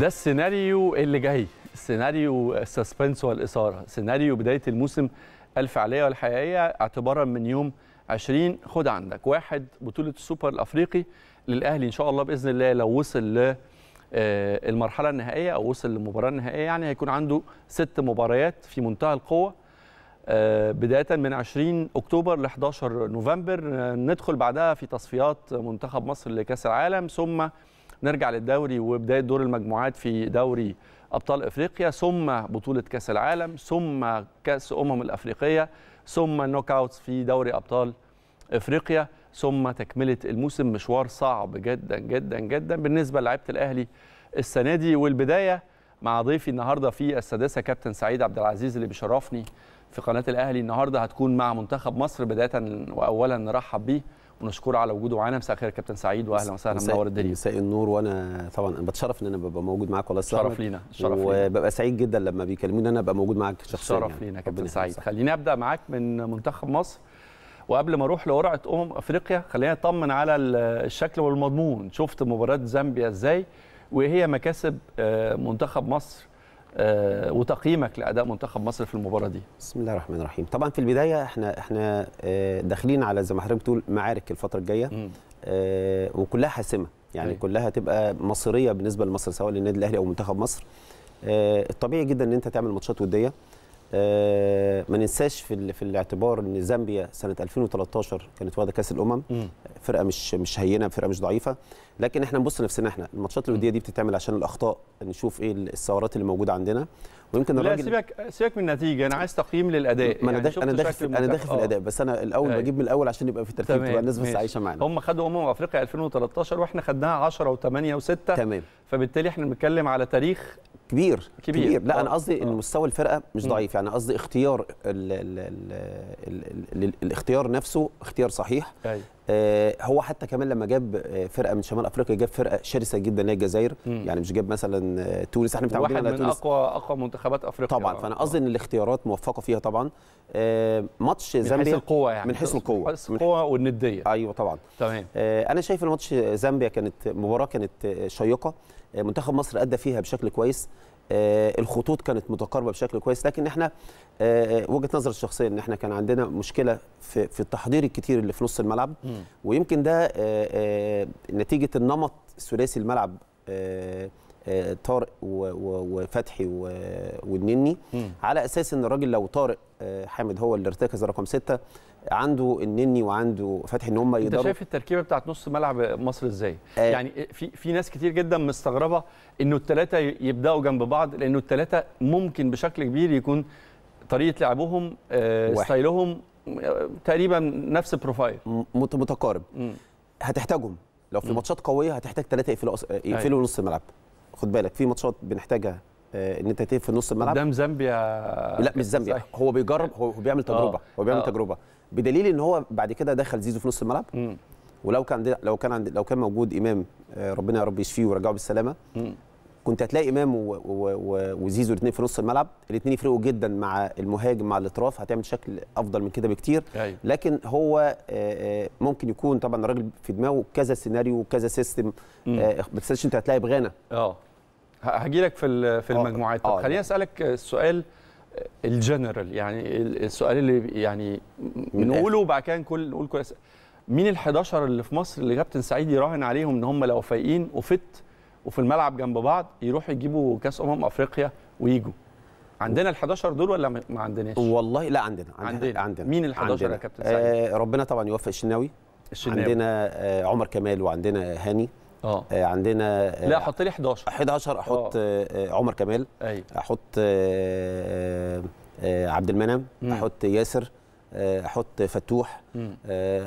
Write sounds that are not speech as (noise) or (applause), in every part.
ده السيناريو اللي جاي سيناريو السسبنس والاثاره سيناريو بدايه الموسم الفعليه والحقيقيه اعتبارا من يوم 20 خد عندك واحد بطوله السوبر الافريقي للاهلي ان شاء الله باذن الله لو وصل آه، المرحله النهائيه او وصل للمباراه النهائيه يعني هيكون عنده ست مباريات في منتهى القوه آه، بدايه من 20 اكتوبر ل 11 نوفمبر آه، ندخل بعدها في تصفيات منتخب مصر لكاس العالم ثم نرجع للدوري وبدايه دور المجموعات في دوري ابطال افريقيا ثم بطوله كاس العالم ثم كاس امم الافريقيه ثم نوك اوتس في دوري ابطال افريقيا ثم تكمله الموسم مشوار صعب جدا جدا جدا بالنسبه لعبة الاهلي السنه دي والبدايه مع ضيفي النهارده في السادسه كابتن سعيد عبد العزيز اللي بيشرفني في قناه الاهلي النهارده هتكون مع منتخب مصر بدايه واولا نرحب بيه ونشكره على وجوده معانا مساء الخير كابتن سعيد واهلا وسهلا منور الدنيا مساء النور وانا طبعا بتشرف ان انا ببقى موجود معاك والله شرف لينا شرف لينا وببقى سعيد جدا لما بيكلموني انا ابقى موجود معاك شخصيا يعني. شرف يعني. لينا كابتن سعيد خليني ابدا معاك من منتخب مصر وقبل ما اروح لقرعه امم افريقيا خلينا نطمن على الشكل والمضمون شفت مباراه زامبيا ازاي وايه هي مكاسب آه، منتخب مصر آه، وتقييمك لاداء منتخب مصر في المباراه دي بسم الله الرحمن الرحيم طبعا في البدايه احنا احنا آه، داخلين على زي ما حضرتك بتقول معارك الفتره الجايه آه، وكلها حاسمه يعني أي. أيوة. كلها تبقى مصيريه بالنسبه لمصر سواء للنادي الاهلي او منتخب مصر الطبيعي جدا ان انت تعمل ماتشات وديه آه، ما ننساش في في الاعتبار ان زامبيا سنه 2013 كانت واخده كاس الامم فرقه مش مش هينه فرقه مش ضعيفه لكن احنا نبص نفسنا احنا الماتشات الوديه دي بتتعمل عشان الاخطاء نشوف ايه الثورات اللي موجوده عندنا ويمكن الراجل لا سيبك سيبك من النتيجه انا عايز تقييم للاداء ما انا يعني انا داخل انا داخل في الاداء بس انا الاول أي. أيوة. بجيب من الاول عشان يبقى في ترتيب تبقى الناس بس عايشه معانا هم خدوا امم افريقيا 2013 واحنا خدناها 10 و8 و6 تمام فبالتالي احنا بنتكلم على تاريخ كبير كبير, كبير. لا انا آه. قصدي ان آه. مستوى الفرقه مش ضعيف يعني قصدي اختيار الـ الـ الـ الـ الاختيار نفسه اختيار صحيح أي. آه هو حتى كمان لما جاب آه، فرقه من شمال افريقيا جاب فرقه شرسه جدا اللي هي الجزائر يعني مش جاب مثلا تونس احنا متعودين على تونس من اقوى اقوى منتخبات افريقيا طبعا فانا قصدي ان الاختيارات موفقه فيها طبعا آه ماتش زامبيا من حيث القوه يعني من حيث القوه من حيث القوه والنديه ايوه طبعا تمام آه انا شايف ان ماتش زامبيا كانت مباراه كانت شيقه منتخب مصر ادى فيها بشكل كويس آه، الخطوط كانت متقاربه بشكل كويس لكن احنا آه، وجهه نظري الشخصيه ان احنا كان عندنا مشكله في في التحضير الكتير اللي في نص الملعب ويمكن ده آه، نتيجه النمط ثلاثي الملعب طارق وفتحي والنني على اساس ان الراجل لو طارق حامد هو اللي ارتكز رقم ستة عنده النني وعنده فتحي ان هم يقدروا انت شايف التركيبه بتاعت نص ملعب مصر ازاي؟ آه يعني في في ناس كتير جدا مستغربه انه الثلاثه يبداوا جنب بعض لانه الثلاثه ممكن بشكل كبير يكون طريقه لعبهم آه ستايلهم آه، تقريبا نفس البروفايل متقارب هتحتاجهم لو في ماتشات قويه هتحتاج ثلاثه يقفلوا يقفلوا أيوة. نص الملعب خد بالك في ماتشات بنحتاجها آه، ان انت تقف في نص الملعب قدام زامبيا لا مش زامبيا هو بيجرب هو بيعمل تجربه آه. هو بيعمل أوه. تجربه بدليل ان هو بعد كده دخل زيزو في نص الملعب مم. ولو كان لو كان لو كان موجود امام آه، ربنا يا رب يشفيه ويرجعه بالسلامه مم. كنت هتلاقي امام و... و... و... وزيزو الاثنين في نص الملعب الاثنين يفرقوا جدا مع المهاجم مع الاطراف هتعمل شكل افضل من كده بكتير أيوة. لكن هو ممكن يكون طبعا الراجل في دماغه كذا سيناريو وكذا سيستم ما تنساش انت هتلاقي بغانا اه هجي لك في في آه، المجموعات آه. آه. خليني اسالك السؤال آه، الجنرال يعني السؤال اللي يعني بنقوله وبعد كده نقول نقول كل مين ال 11 اللي في مصر اللي كابتن سعيد يراهن عليهم ان هم لو فايقين وفت وفي الملعب جنب بعض يروحوا يجيبوا كاس امم افريقيا ويجوا عندنا ال 11 دول ولا ما عندناش؟ والله لا عندنا عندنا, عندنا. مين ال 11 يا كابتن سعيد؟ آه ربنا طبعا يوفق الشناوي عندنا آه عمر كمال وعندنا هاني آه. اه عندنا آه، لا حط لي 11 11 احط أوه. آه، عمر كمال أيوة. احط عبد المنعم احط ياسر احط فتوح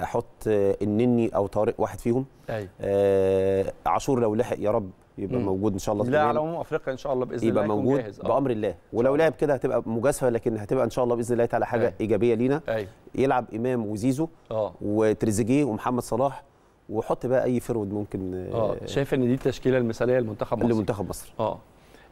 احط النني او طارق واحد فيهم أيوة. عاشور لو لحق يا رب يبقى مم. موجود ان شاء الله لا على عموم افريقيا ان شاء الله باذن الله يبقى موجود جاهز. بامر الله ولو لعب كده هتبقى مجازفه لكن هتبقى ان شاء الله باذن الله تعالى حاجه أي. ايجابيه لينا أي. يلعب امام وزيزو أوه. وتريزيجيه ومحمد صلاح وحط بقى اي فرود ممكن آه،, اه شايف ان دي التشكيله المثاليه لمنتخب مصر لمنتخب مصر اه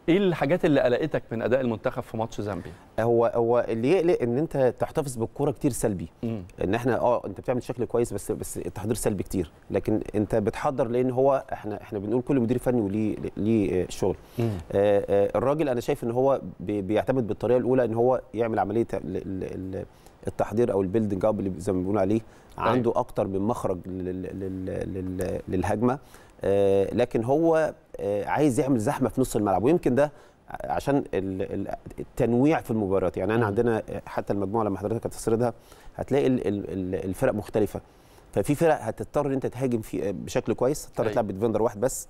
ايه الحاجات اللي قلقتك من اداء المنتخب في ماتش زامبيا هو هو اللي يقلق ان انت تحتفظ بالكوره كتير سلبي مم. ان احنا اه انت بتعمل شكل كويس بس بس التحضير سلبي كتير لكن انت بتحضر لان هو احنا احنا بنقول كل مدير فني وليه ليه شغل آه، آه، الراجل انا شايف ان هو بيعتمد بالطريقه الاولى ان هو يعمل عمليه التحضير او البيلدنج اب اللي زي ما بنقول عليه أيوه. عنده اكتر من مخرج للهجمه آه، لكن هو آه، عايز يعمل زحمه في نص الملعب ويمكن ده عشان التنويع في المباريات يعني انا عندنا حتى المجموعه لما حضرتك هتسردها هتلاقي الفرق مختلفه ففي فرق هتضطر انت تهاجم في آه، بشكل كويس هتضطر أيوه. تلعب بديفندر واحد بس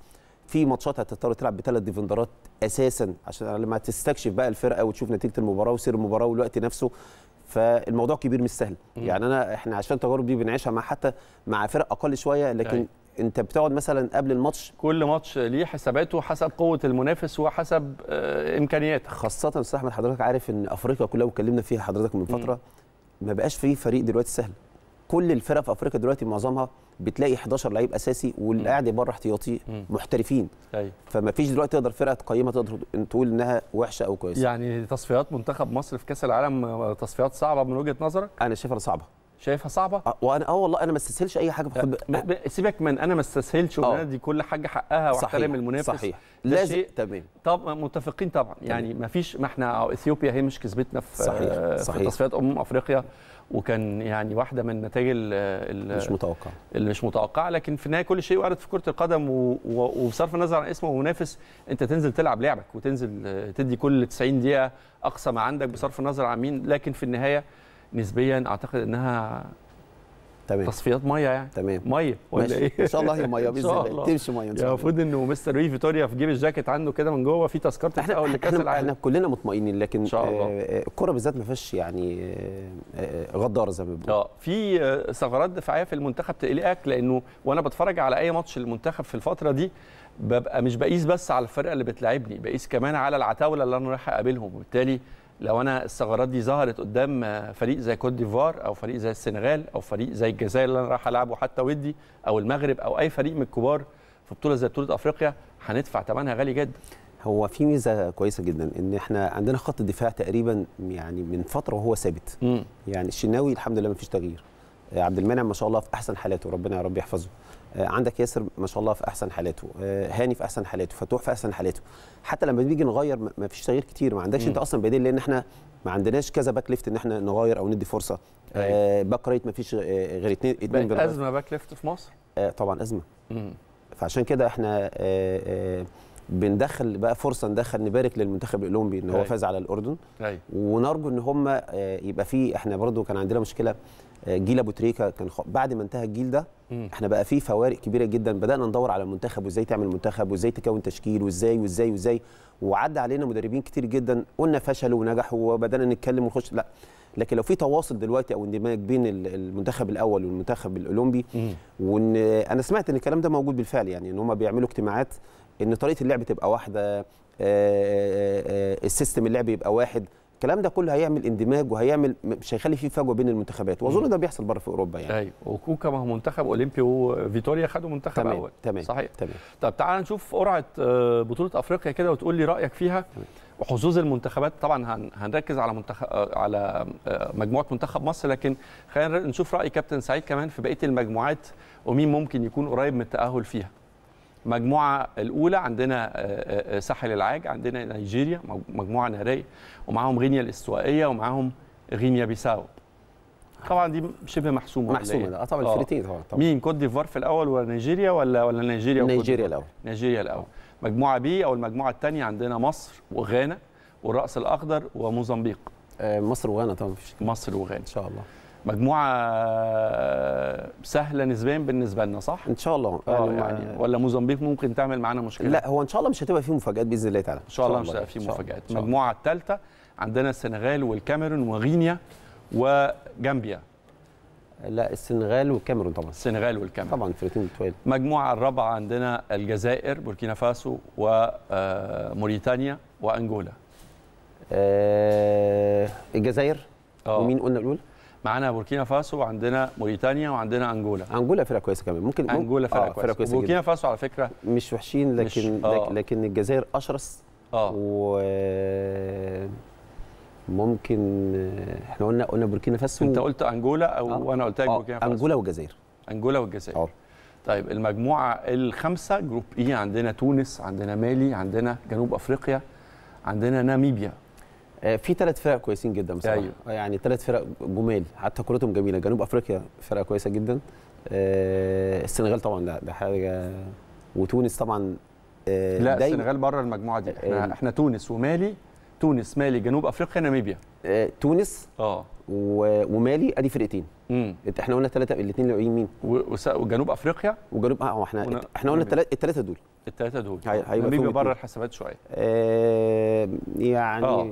في ماتشات هتضطر تلعب بثلاث ديفندرات اساسا عشان لما تستكشف بقى الفرقه وتشوف نتيجه المباراه وسير المباراه والوقت نفسه فالموضوع كبير مش سهل يعني انا احنا عشان التجارب دي بنعيشها مع حتى مع فرق اقل شويه لكن أيوه. انت بتقعد مثلا قبل الماتش كل ماتش ليه حساباته حسب قوه المنافس وحسب آه، امكانياتك خاصه استاذ احمد حضرتك عارف ان افريقيا كلها واتكلمنا فيها حضرتك من فتره ما بقاش فيه فريق دلوقتي سهل كل الفرق في افريقيا دلوقتي معظمها بتلاقي 11 لعيب اساسي واللي قاعد بره احتياطي محترفين أيوة. فما فيش دلوقتي تقدر فرقه تقيمها تقدر تقول انها وحشه او كويسه يعني تصفيات منتخب مصر في كاس العالم آه، تصفيات صعبه من وجهه نظرك انا شايفها صعبه شايفها صعبه آه، وانا اه والله انا ما استسهلش اي حاجه بخد... آه، آه. سيبك من انا ما استسهلش وان انا دي كل حاجه حقها واحترم المنافس صحيح لازم شيء... تمام طب متفقين طبعا يعني تمام. يعني ما فيش ما احنا اثيوبيا هي مش كسبتنا في صحيح. صحيح. في تصفيات امم افريقيا وكان يعني واحده من النتائج اللي مش متوقعه اللي مش متوقعه لكن في النهايه كل شيء وارد في كره القدم وبصرف النظر عن اسمه ومنافس انت تنزل تلعب لعبك وتنزل تدي كل 90 دقيقه اقصى ما عندك بصرف النظر عن مين لكن في النهايه نسبيا اعتقد انها تمام تصفيات ميه يعني تمام ميه ولا ايه؟ ان شاء الله هي ميه (laughs) باذن الله تمشي ميه ان شاء الله المفروض انه مستر ري فيتوريا في جيب الجاكيت عنده كده من جوه في تذكره احنا اول كاس العالم احنا كلنا مطمئنين لكن ان شاء الله آه، آه، الكوره بالذات ما فيهاش يعني آه، غدار زي ما بيقولوا اه في ثغرات دفاعيه في المنتخب تقلقك لانه وانا بتفرج على اي ماتش المنتخب في الفتره دي ببقى مش بقيس بس على الفرقه اللي بتلاعبني بقيس كمان على العتاوله اللي انا رايح اقابلهم وبالتالي لو انا الثغرات دي ظهرت قدام فريق زي كوت ديفوار او فريق زي السنغال او فريق زي الجزائر اللي انا رايح العبه حتى ودي او المغرب او اي فريق من الكبار في بطوله زي بطوله افريقيا هندفع ثمنها غالي جدا هو في ميزه كويسه جدا ان احنا عندنا خط الدفاع تقريبا يعني من فتره وهو ثابت يعني الشناوي الحمد لله ما فيش تغيير عبد المنعم ما شاء الله في احسن حالاته ربنا يا رب يحفظه آه، عندك ياسر ما شاء الله في احسن حالاته آه، هاني في احسن حالاته فتوح في احسن حالاته حتى لما بنيجي نغير ما فيش تغيير كتير ما عندكش انت اصلا بديل لان احنا ما عندناش كذا باك ليفت ان احنا نغير او ندي فرصه آه باك رايت أيوه. ما فيش آه، غير اثنين اثنين ازمه باك ليفت في مصر آه طبعا ازمه مم. فعشان كده احنا آه بندخل بقى فرصه ندخل نبارك للمنتخب الاولمبي ان هو أيوه. فاز على الاردن أي. أيوه. ونرجو ان هم يبقى في احنا برضو كان عندنا مشكله جيل ابو تريكه كان خ... بعد ما انتهى الجيل ده احنا بقى في فوارق كبيره جدا بدانا ندور على المنتخب وازاي تعمل منتخب وازاي تكون تشكيل وازاي وازاي وازاي وعدى علينا مدربين كتير جدا قلنا فشلوا ونجحوا وبدانا نتكلم ونخش لا لكن لو في تواصل دلوقتي او اندماج بين المنتخب الاول والمنتخب الاولمبي وان انا سمعت ان الكلام ده موجود بالفعل يعني ان هم بيعملوا اجتماعات ان طريقه اللعب تبقى واحده آه، آه، آه، السيستم اللعب يبقى واحد الكلام ده كله هيعمل اندماج وهيعمل مش هيخلي فيه فجوه بين المنتخبات واظن ده بيحصل بره في اوروبا يعني ايوه وكوكا ما هو منتخب اولمبي وفيتوريا خدوا منتخب تمام. اول تمام صحيح تمام طب تعال نشوف قرعه آه، بطوله افريقيا كده وتقول لي رايك فيها وحظوظ المنتخبات طبعا هنركز على منتخب آه، على آه، مجموعه منتخب مصر لكن خلينا نشوف راي كابتن سعيد كمان في بقيه المجموعات ومين ممكن يكون قريب من التاهل فيها مجموعه الاولى عندنا آه، آه، آه، ساحل العاج عندنا نيجيريا مجموعه نهريه ومعاهم غينيا الاستوائيه ومعاهم غينيا بيساو طبعا دي شبه محسومه محسومه ده إيه؟ طبعا الفريتين طبعا مين كوت ديفوار في الاول ولا نيجيريا ولا ولا نيجيريا نيجيريا الاول نيجيريا الاول مجموعه بي او المجموعه الثانيه عندنا مصر وغانا والراس الاخضر وموزمبيق مصر وغانا طبعا مفيش مصر وغانا ان شاء الله مجموعه آه، سهله نسبيا بالنسبه لنا صح ان شاء الله آه يعني, يعني ولا موزمبيق ممكن تعمل معانا مشكله لا هو ان شاء الله مش هتبقى فيه مفاجات باذن الله تعالى ان شاء الله مش هتبقى فيه مفاجات المجموعه الثالثه عندنا السنغال والكاميرون وغينيا وجامبيا لا السنغال والكاميرون طبعا السنغال والكاميرون طبعا فرقتين متوالية المجموعه الرابعه عندنا الجزائر بوركينا فاسو وموريتانيا آه، وانجولا آه الجزائر أوه. ومين قلنا الاولى معانا بوركينا فاسو وعندنا موريتانيا وعندنا انجولا انجولا فرقه كويسه كمان ممكن انجولا آه، فرقه آه كويسه, كويسة بوركينا فاسو على فكره مش وحشين لكن مش آه. لكن الجزائر اشرس اه و ممكن آه، احنا قلنا قلنا بوركينا فاسو انت قلت انجولا او آه. انا قلت لك بوركينا آه، فاسو انجولا والجزائر انجولا والجزائر اه طيب المجموعه الخمسه جروب اي عندنا تونس عندنا مالي عندنا جنوب افريقيا عندنا ناميبيا آه، في ثلاث فرق كويسين جدا بصراحه أيوه. يعني ثلاث فرق جمال حتى كرتهم جميله جنوب افريقيا فرقه كويسه جدا آه، السنغال طبعا ده, ده حاجه وتونس طبعا آه، لا دايما السنغال بره المجموعه دي احنا احنا تونس ومالي تونس مالي جنوب افريقيا ناميبيا تونس اه ومالي ادي فرقتين امم احنا قلنا ثلاثه الاثنين اللي مين وجنوب افريقيا وجنوب اه احنا احنا قلنا الثلاثه دول الثلاثه دول هيبقى بره الحسابات شويه آه يعني آه.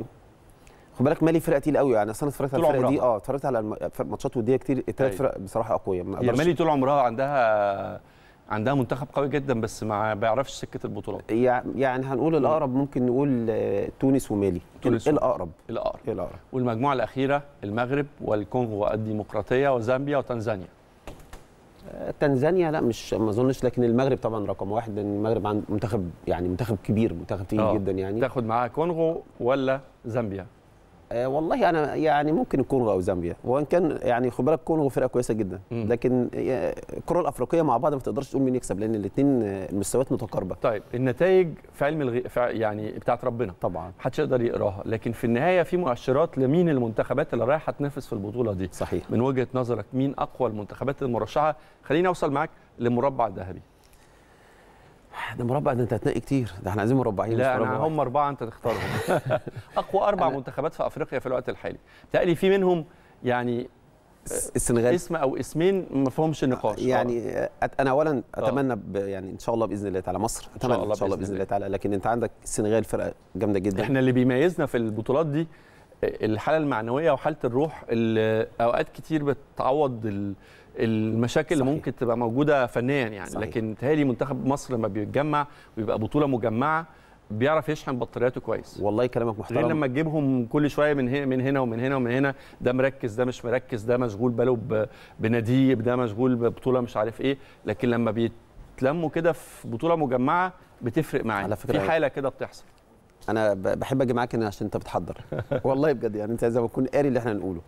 خد بالك مالي فرقه تقيل قوي يعني اصل انا اتفرجت على الفرقه دي اه اتفرجت على ماتشات وديه كتير الثلاث أيوة. فرق بصراحه اقوياء يعني مالي طول عمرها عندها عندها منتخب قوي جدا بس ما بيعرفش سكه البطولات يعني هنقول الاقرب ممكن نقول آه، تونس ومالي تونس الاقرب الاقرب الاقرب والمجموعه الاخيره المغرب والكونغو الديمقراطيه وزامبيا وتنزانيا آه، تنزانيا لا مش ما اظنش لكن المغرب طبعا رقم واحد لان المغرب عنده منتخب يعني منتخب كبير منتخب تقيل آه. جدا يعني تاخد معاها كونغو ولا زامبيا آه، والله انا يعني ممكن الكونغو او زامبيا وان كان يعني خد بالك الكونغو فرقه كويسه جدا م. لكن الكره آه، الافريقيه مع بعض ما تقدرش تقول مين يكسب لان الاثنين آه، المستويات متقاربه طيب النتائج في علم الغي... في يعني بتاعت ربنا طبعا محدش يقدر يقراها لكن في النهايه في مؤشرات لمين المنتخبات اللي رايحه تنافس في البطوله دي صحيح من وجهه نظرك مين اقوى المنتخبات المرشحه خليني اوصل معاك للمربع الذهبي ده مربع ده انت هتنقي كتير ده احنا عايزين مربعين لا انا هم اربعه انت تختارهم (laughs) اقوى اربع منتخبات في افريقيا في الوقت الحالي تقلي في منهم يعني السنغال اسم او اسمين ما فيهمش نقاش يعني أه. انا اولا آه. اتمنى يعني ان شاء الله باذن الله تعالى مصر اتمنى ان شاء الله, إن شاء الله بإذن, بإذن, الله تعالى لكن انت عندك السنغال فرقه جامده جدا احنا اللي بيميزنا في البطولات دي آه، الحاله المعنويه وحاله الروح اللي اوقات كتير بتعوض المشاكل صحيح. اللي ممكن تبقى موجوده فنيا يعني صحيح. لكن تهالي منتخب مصر لما بيتجمع ويبقى بطوله مجمعه بيعرف يشحن بطارياته كويس والله كلامك محترم غير لما تجيبهم كل شويه من هنا من هنا ومن هنا ومن هنا ده مركز ده مش مركز ده مشغول باله بناديه ده مشغول ببطوله مش عارف ايه لكن لما بيتلموا كده في بطوله مجمعه بتفرق معاه على فكره في حاله كده بتحصل انا بحب اجي معاك عشان انت بتحضر (laughs) والله بجد يعني انت زي ما تكون قاري اللي احنا نقوله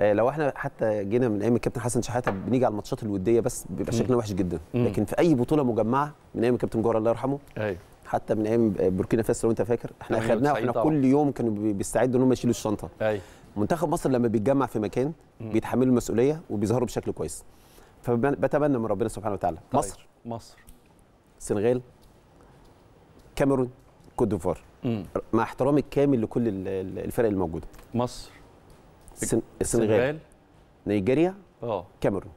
آه، لو احنا حتى جينا من ايام الكابتن حسن شحاته بنيجي على الماتشات الوديه بس بيبقى شكلنا وحش جدا لكن في اي بطوله مجمعه من ايام الكابتن جوهر الله يرحمه ايوه حتى من ايام بوركينا فاسو لو انت فاكر احنا أيوه، خدناها واحنا كل يوم كانوا بيستعدوا ان هم يشيلوا الشنطه ايوه منتخب مصر لما بيتجمع في مكان بيتحملوا المسؤوليه وبيظهروا بشكل كويس فبتمنى من ربنا سبحانه وتعالى طيب. مصر مصر السنغال كاميرون كوت ديفوار مع احترامي الكامل لكل الفرق الموجوده مصر السنغال نيجيريا اه كاميرون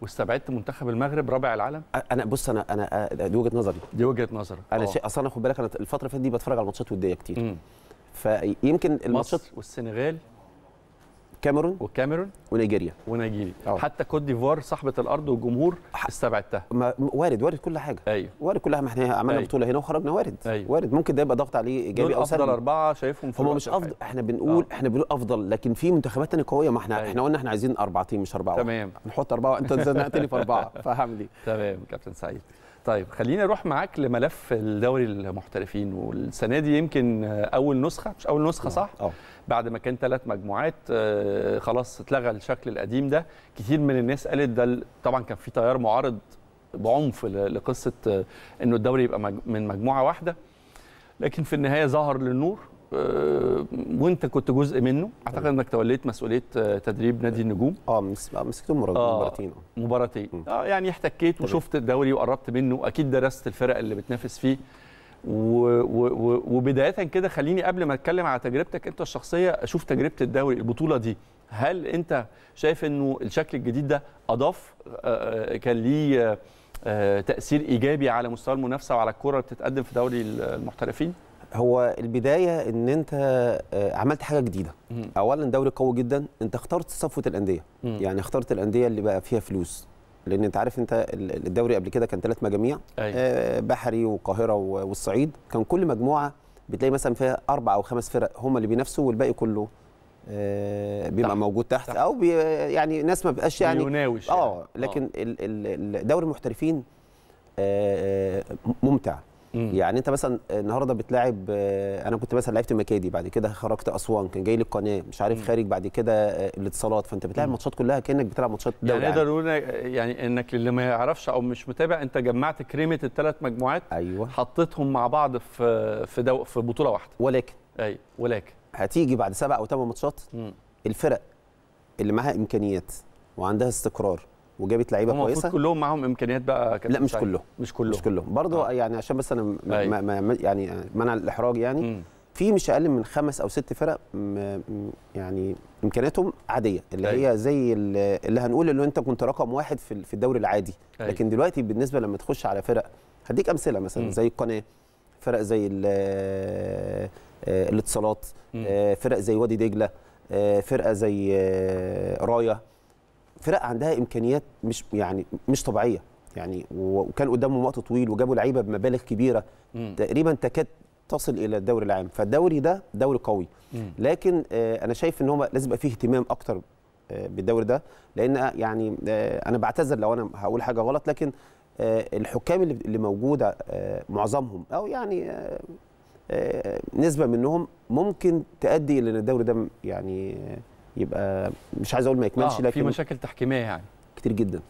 واستبعدت منتخب المغرب رابع العالم انا بص انا انا دي وجهه نظري دي وجهه نظرك انا آه. شيء اصلا خد بالك انا الفتره اللي فاتت دي بتفرج على ماتشات وديه كتير مم. فيمكن الماتشات والسنغال كاميرون وكاميرون ونيجيريا ونيجيريا آه. حتى كوت ديفوار صاحبه الارض والجمهور استبعدتها وارد وارد كل حاجه ايوه وارد كل حاجه ما احنا عملنا أيوه. بطوله هنا وخرجنا وارد أيوه. وارد ممكن ده يبقى ضغط عليه ايجابي او سلبي افضل اربعه شايفهم في هم مش افضل احنا بنقول أوه. احنا بنقول افضل لكن في منتخبات ثانيه قويه ما احنا أيوه. احنا قلنا احنا عايزين اربعه تيم مش اربعه تمام نحط اربعه انت زنقتني في اربعه (laughs) فهعمل ايه تمام كابتن سعيد طيب خلينا نروح معاك لملف الدوري المحترفين والسنه دي يمكن اول نسخه مش اول نسخه آه. صح؟ أوه. بعد ما كان ثلاث مجموعات آه، خلاص اتلغى الشكل القديم ده كتير من الناس قالت ده طبعا كان في تيار معارض بعنف لقصه آه، انه الدوري يبقى من مجموعه واحده لكن في النهايه ظهر للنور آه، وانت كنت جزء منه اعتقد انك توليت مسؤوليه تدريب نادي النجوم اه مسكته مباراتين مباراتين اه يعني احتكيت وشفت الدوري وقربت منه اكيد درست الفرق اللي بتنافس فيه وبدايه كده خليني قبل ما اتكلم على تجربتك انت الشخصيه اشوف تجربه الدوري البطوله دي هل انت شايف انه الشكل الجديد ده اضاف آه، آه، كان ليه آه، تاثير ايجابي على مستوى المنافسه وعلى الكره اللي بتتقدم في دوري المحترفين هو البدايه ان انت عملت حاجه جديده اولا دوري قوي جدا انت اخترت صفوه الانديه يعني اخترت الانديه اللي بقى فيها فلوس لان انت عارف انت الدوري قبل كده كان ثلاث مجاميع أيوة. آه، بحري والقاهره والصعيد كان كل مجموعه بتلاقي مثلا فيها اربع او خمس فرق هم اللي بينافسوا والباقي كله آه، بيبقى تحت. موجود تحت, تحت. او يعني ناس ما بقاش يعني بيناوش اه يعني. لكن آه. دوري المحترفين ممتع مم. يعني انت مثلا النهارده بتلاعب آه، انا كنت مثلا لعبت مكادي بعد كده خرجت اسوان كان جاي لي القناه مش عارف مم. خارج بعد كده آه، الاتصالات فانت بتلاعب ماتشات كلها كانك بتلعب ماتشات دوري يعني نقدر نقول يعني انك اللي ما يعرفش او مش متابع انت جمعت كريمه الثلاث مجموعات ايوه حطيتهم مع بعض في في دو في بطوله واحده ولكن ايوه ولكن هتيجي بعد سبع او ثمان ماتشات الفرق اللي معاها امكانيات وعندها استقرار وجابت لعيبه كويسه كلهم معاهم امكانيات بقى لا مش كلهم مش كلهم مش كلهم برضه آه. يعني عشان بس انا ما ما يعني منع الاحراج يعني في مش اقل من خمس او ست فرق يعني امكانياتهم عاديه اللي أي. هي زي اللي هنقول اللي انت كنت رقم واحد في الدوري العادي أي. لكن دلوقتي بالنسبه لما تخش على فرق هديك امثله مثلا زي القناه فرق زي آه، آه، الاتصالات آه، فرق زي وادي دجله فرقه زي رايه فرق عندها امكانيات مش يعني مش طبيعيه يعني وكان قدامهم وقت طويل وجابوا لعيبه بمبالغ كبيره م. تقريبا تكاد تصل الى الدوري العام فالدوري ده دوري قوي م. لكن آه، انا شايف ان هو لازم يبقى فيه اهتمام اكتر آه، بالدوري ده لان آه، يعني انا بعتذر لو انا هقول حاجه غلط لكن الحكام اللي موجوده معظمهم او يعني نسبه منهم ممكن تؤدي الى ان الدوري ده يعني يبقى مش عايز اقول ما يكملش آه لكن في مشاكل تحكيميه يعني كتير جدا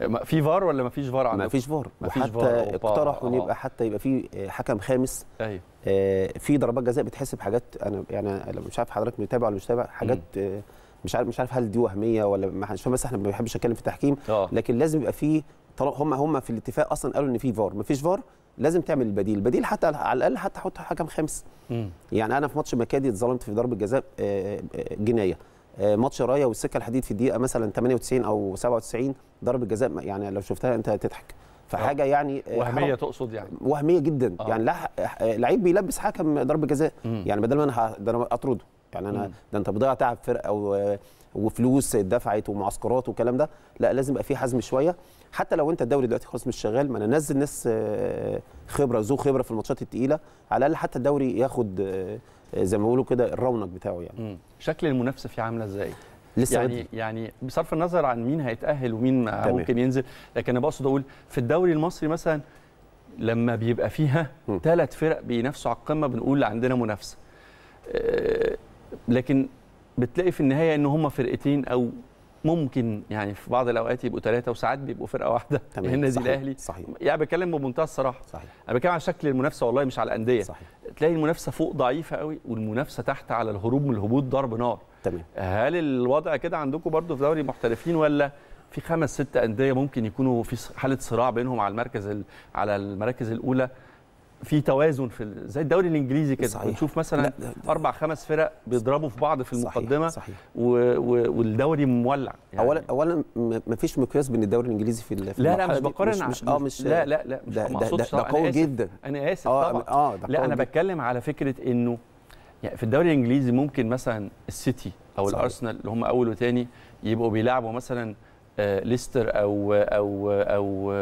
آه، في فار ولا ما فيش فار عندك؟ ما فيش فار وحتى اقترحوا ان يبقى آه. حتى يبقى في آه، حكم خامس ايوه آه في ضربات جزاء بتحسب حاجات انا يعني مش عارف حضرتك متابع ولا مش متابع حاجات آه مش عارف مش عارف هل دي وهميه ولا مش بس احنا ما بنحبش نتكلم في التحكيم آه. لكن لازم يبقى في هم هم في الاتفاق اصلا قالوا ان في فار ما فيش فار لازم تعمل البديل البديل حتى على الاقل حتى حط حكم خامس يعني انا في ماتش مكادي اتظلمت في ضربه جزاء جنايه آه، ماتش رايا والسكه الحديد في الدقيقه مثلا 98 او 97 ضربه جزاء يعني لو شفتها انت هتضحك فحاجه آه. يعني آه، وهميه تقصد يعني وهميه جدا أوه. يعني لعيب بيلبس حكم ضربه جزاء يعني بدل ما انا اطرده يعني انا ده انت بتضيع تعب فرقه وفلوس اتدفعت ومعسكرات والكلام ده لا لازم يبقى في حزم شويه حتى لو انت الدوري دلوقتي خلاص مش شغال ما انا نزل ناس خبره ذو خبره في الماتشات الثقيله على الاقل حتى الدوري ياخد زي ما بيقولوا كده الرونق بتاعه يعني مم. شكل المنافسه فيه عامله ازاي لسه يعني بدري. يعني بصرف النظر عن مين هيتاهل ومين تمام. ممكن ينزل لكن انا بقصد اقول في الدوري المصري مثلا لما بيبقى فيها ثلاث فرق بينافسوا على القمه بنقول عندنا منافسه آه، لكن بتلاقي في النهايه ان هم فرقتين او ممكن يعني في بعض الاوقات يبقوا ثلاثه وساعات بيبقوا فرقه واحده (laughs) تمام النادي الاهلي صحيح يعني بتكلم بمنتهى الصراحه صحيح انا بتكلم على شكل المنافسه والله مش على الانديه صحيح تلاقي المنافسه فوق ضعيفه قوي والمنافسه تحت على الهروب من الهبوط ضرب نار تمام هل الوضع كده عندكم برضو في دوري المحترفين ولا في خمس ست انديه ممكن يكونوا في حاله صراع بينهم على المركز على المراكز الاولى في توازن في زي الدوري الانجليزي كده صحيح. بتشوف مثلا اربع خمس فرق بيضربوا في بعض في المقدمه صحيح. صحيح. و... و... والدوري مولع يعني اولا اولا ما فيش مقياس بين الدوري الانجليزي في لا لا مش بقارن مش, مش اه مش لا لا لا مش ده, ده, ده, ده قوي جدا انا اسف آه طبعا آه ده لا انا بتكلم على فكره انه يعني في الدوري الانجليزي ممكن مثلا السيتي او الارسنال اللي هم اول وثاني يبقوا بيلعبوا مثلا آه، ليستر او او او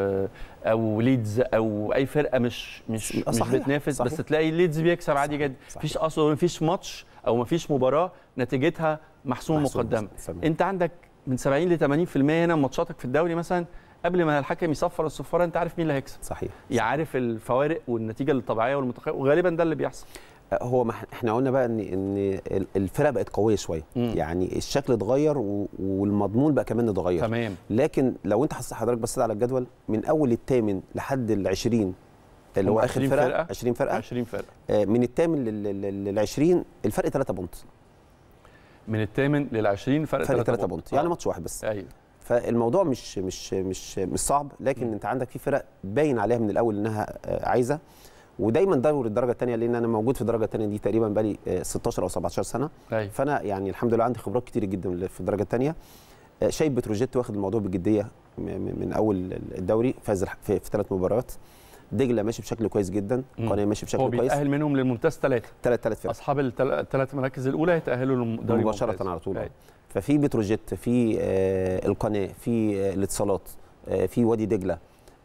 او ليدز او اي فرقه مش مش صحيح. مش بتنافس صحيح. بس تلاقي ليدز بيكسب عادي جدا مفيش اصلا مفيش ماتش او مفيش مباراه نتيجتها محسوم, مقدمه انت عندك من 70 ل 80% هنا ماتشاتك في الدوري مثلا قبل ما الحكم يصفر الصفاره انت عارف مين اللي هيكسب صحيح يعرف الفوارق والنتيجه الطبيعيه والمتخيله وغالبا ده اللي بيحصل هو ما احنا قلنا بقى ان ان الفرقه بقت قويه شويه يعني الشكل اتغير والمضمون بقى كمان اتغير تمام لكن لو انت حضرتك بس على الجدول من اول الثامن لحد ال 20 اللي هو اخر فرقه, فرقة 20 فرقه 20 فرقه آه من الثامن لل 20 الفرق 3 بونت من الثامن لل 20 فرق 3 بونت, بونت. يعني آه. ماتش واحد بس ايوه فالموضوع مش مش مش مش صعب لكن انت عندك في فرق باين عليها من الاول انها آه، عايزه ودايما دور الدرجه الثانيه لان انا موجود في الدرجه الثانيه دي تقريبا بقالي 16 آه، او 17 سنه أي. أيوه. فانا يعني الحمد لله عندي خبرات كتير جدا في الدرجه الثانيه آه، شايف بتروجيت واخد الموضوع بجديه من اول الدوري فاز في ثلاث مباريات دجله ماشي بشكل كويس جدا القناه ماشي بشكل هو كويس هو بيتاهل منهم للممتاز ثلاثه ثلاث ثلاث فرق اصحاب الثلاث مراكز الاولى هيتاهلوا للدوري مباشره على طول أي. أيوه. ففي بتروجيت في آه القناه في آه الاتصالات آه في وادي دجله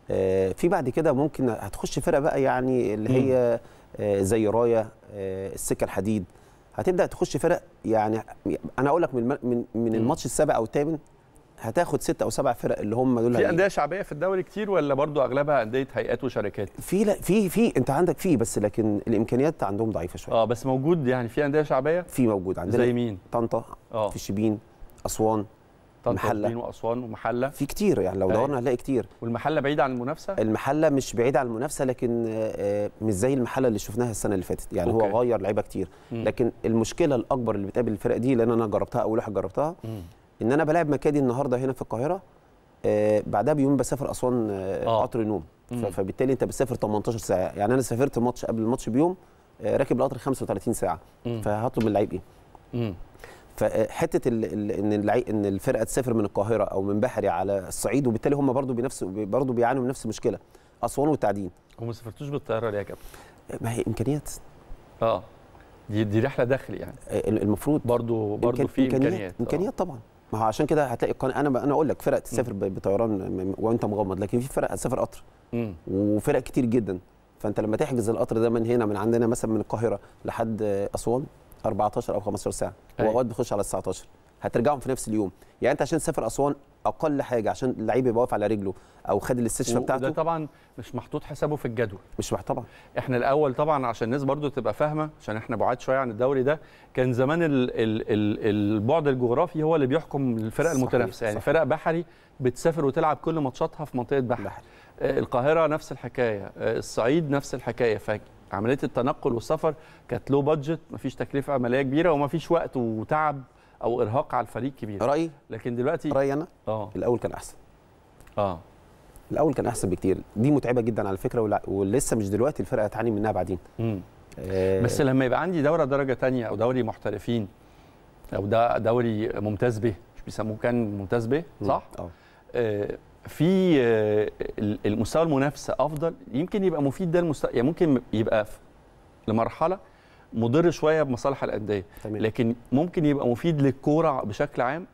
آه، في بعد كده ممكن هتخش فرقه بقى يعني اللي هي آه، زي رايا آه، السكه الحديد هتبدا تخش فرق يعني انا اقول لك من من من الماتش السابع او الثامن هتاخد ست او سبع فرق اللي هم دول في انديه شعبيه في الدوري كتير ولا برضو اغلبها انديه هيئات وشركات في لا في في انت عندك في بس لكن الامكانيات عندهم ضعيفه شويه اه بس موجود يعني في انديه شعبيه في موجود عندنا زي مين طنطا في شبين اسوان محله واسوان ومحله في كتير يعني لو آه. دورنا هنلاقي كتير والمحله بعيده عن المنافسه المحله مش بعيده عن المنافسه لكن آه، آه، مش زي المحله اللي شفناها السنه اللي فاتت يعني أوكي. هو غير لعيبه كتير مم. لكن المشكله الاكبر اللي بتقابل الفرق دي لان انا جربتها اول واحد جربتها مم. ان انا بلاعب مكادي النهارده هنا في القاهره بعدها بيوم بسافر اسوان آه قطر نوم مم. فبالتالي انت بتسافر 18 ساعه يعني انا سافرت ماتش قبل الماتش بيوم راكب القطر 35 ساعه مم. فهطلب من اللعيب ايه فحته ان ان الفرقه تسافر من القاهره او من بحري على الصعيد وبالتالي هم برضو بنفس برضو بيعانوا من نفس المشكله اسوان والتعدين وما سافرتوش بالطياره ليه يا كابتن؟ ما هي امكانيات اه دي دي رحله داخلي يعني آه، المفروض برضو برضو إمكان... في امكانيات امكانيات, آه. إمكانيات طبعا ما هو عشان كده هتلاقي القناه انا انا اقول لك فرق تسافر بطيران وانت مغمض لكن في فرق هتسافر قطر وفرق كتير جدا فانت لما تحجز القطر ده من هنا من عندنا مثلا من القاهره لحد اسوان 14 او 15 ساعه أيوة. واوقات بيخش على 19 هترجعهم في نفس اليوم يعني انت عشان تسافر اسوان اقل حاجه عشان اللعيب يبقى واقف على رجله او خد الاستشفاء بتاعته ده طبعا مش محطوط حسابه في الجدول مش محطوط طبعا احنا الاول طبعا عشان الناس برضو تبقى فاهمه عشان احنا بعاد شويه عن الدوري ده كان زمان الـ الـ الـ البعد الجغرافي هو اللي بيحكم الفرق المتنافسه يعني صحيح. فرق بحري بتسافر وتلعب كل ماتشاتها في منطقه بحري, بحري. آه، القاهره نفس الحكايه آه، الصعيد نفس الحكايه عمليه التنقل والسفر كانت لو بادجت مفيش تكلفه عمليه كبيره ومفيش وقت وتعب او ارهاق على الفريق كبير رايي لكن دلوقتي رايي انا اه الاول كان احسن اه الاول كان احسن بكتير دي متعبه جدا على فكره ولسه مش دلوقتي الفرقه هتعاني منها بعدين امم آه بس لما يبقى عندي دوره درجه تانية او دوري محترفين او ده دوري ممتاز به مش بيسموه كان ممتاز به صح؟ اه, آه، في آه، المستوى المنافسه افضل يمكن يبقى مفيد ده المستوى يعني ممكن يبقى لمرحله مضر شويه بمصالح الانديه لكن ممكن يبقى مفيد للكوره بشكل عام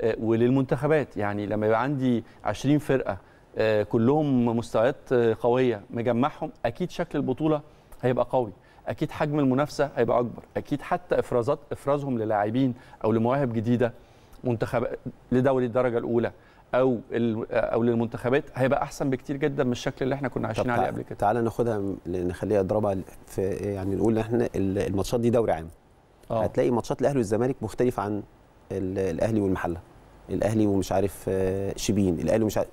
آه، وللمنتخبات يعني لما يبقى عندي 20 فرقه آه، كلهم مستويات قويه مجمعهم اكيد شكل البطوله هيبقى قوي اكيد حجم المنافسه هيبقى اكبر اكيد حتى افرازات افرازهم للاعبين او لمواهب جديده منتخب لدوري الدرجه الاولى او او للمنتخبات هيبقى احسن بكتير جدا من الشكل اللي احنا كنا عايشين عليه قبل كده تعالى ناخدها نخليها اضربها في يعني نقول ان احنا الماتشات دي دوري عام أوه. هتلاقي ماتشات الاهلي والزمالك مختلفه عن الاهلي والمحله الاهلي ومش عارف آه، شبين الاهلي ومش عارف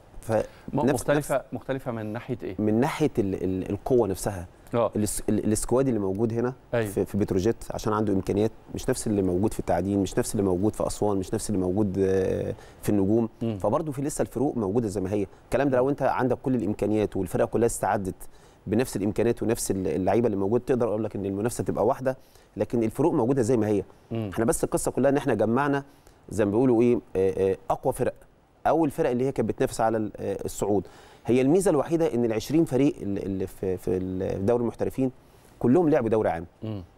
مختلفه نفس مختلفه من ناحيه ايه من ناحيه القوه نفسها اه السكواد اللي موجود هنا أيوه. في, في بتروجيت عشان عنده امكانيات مش نفس اللي موجود في التعدين مش نفس اللي موجود في اسوان مش نفس اللي موجود آه، في النجوم فبرضه في لسه الفروق موجوده زي ما هي الكلام ده لو انت عندك كل الامكانيات والفرقه كلها استعدت بنفس الامكانيات ونفس اللعيبه اللي موجود تقدر اقول لك ان المنافسه تبقى واحده لكن الفروق موجوده زي ما هي م. احنا بس القصه كلها ان احنا جمعنا زي ما بيقولوا ايه آه، آه، اقوى فرق او الفرق اللي هي كانت بتنافس على الصعود هي الميزه الوحيده ان ال 20 فريق اللي في في دوري المحترفين كلهم لعبوا دوري عام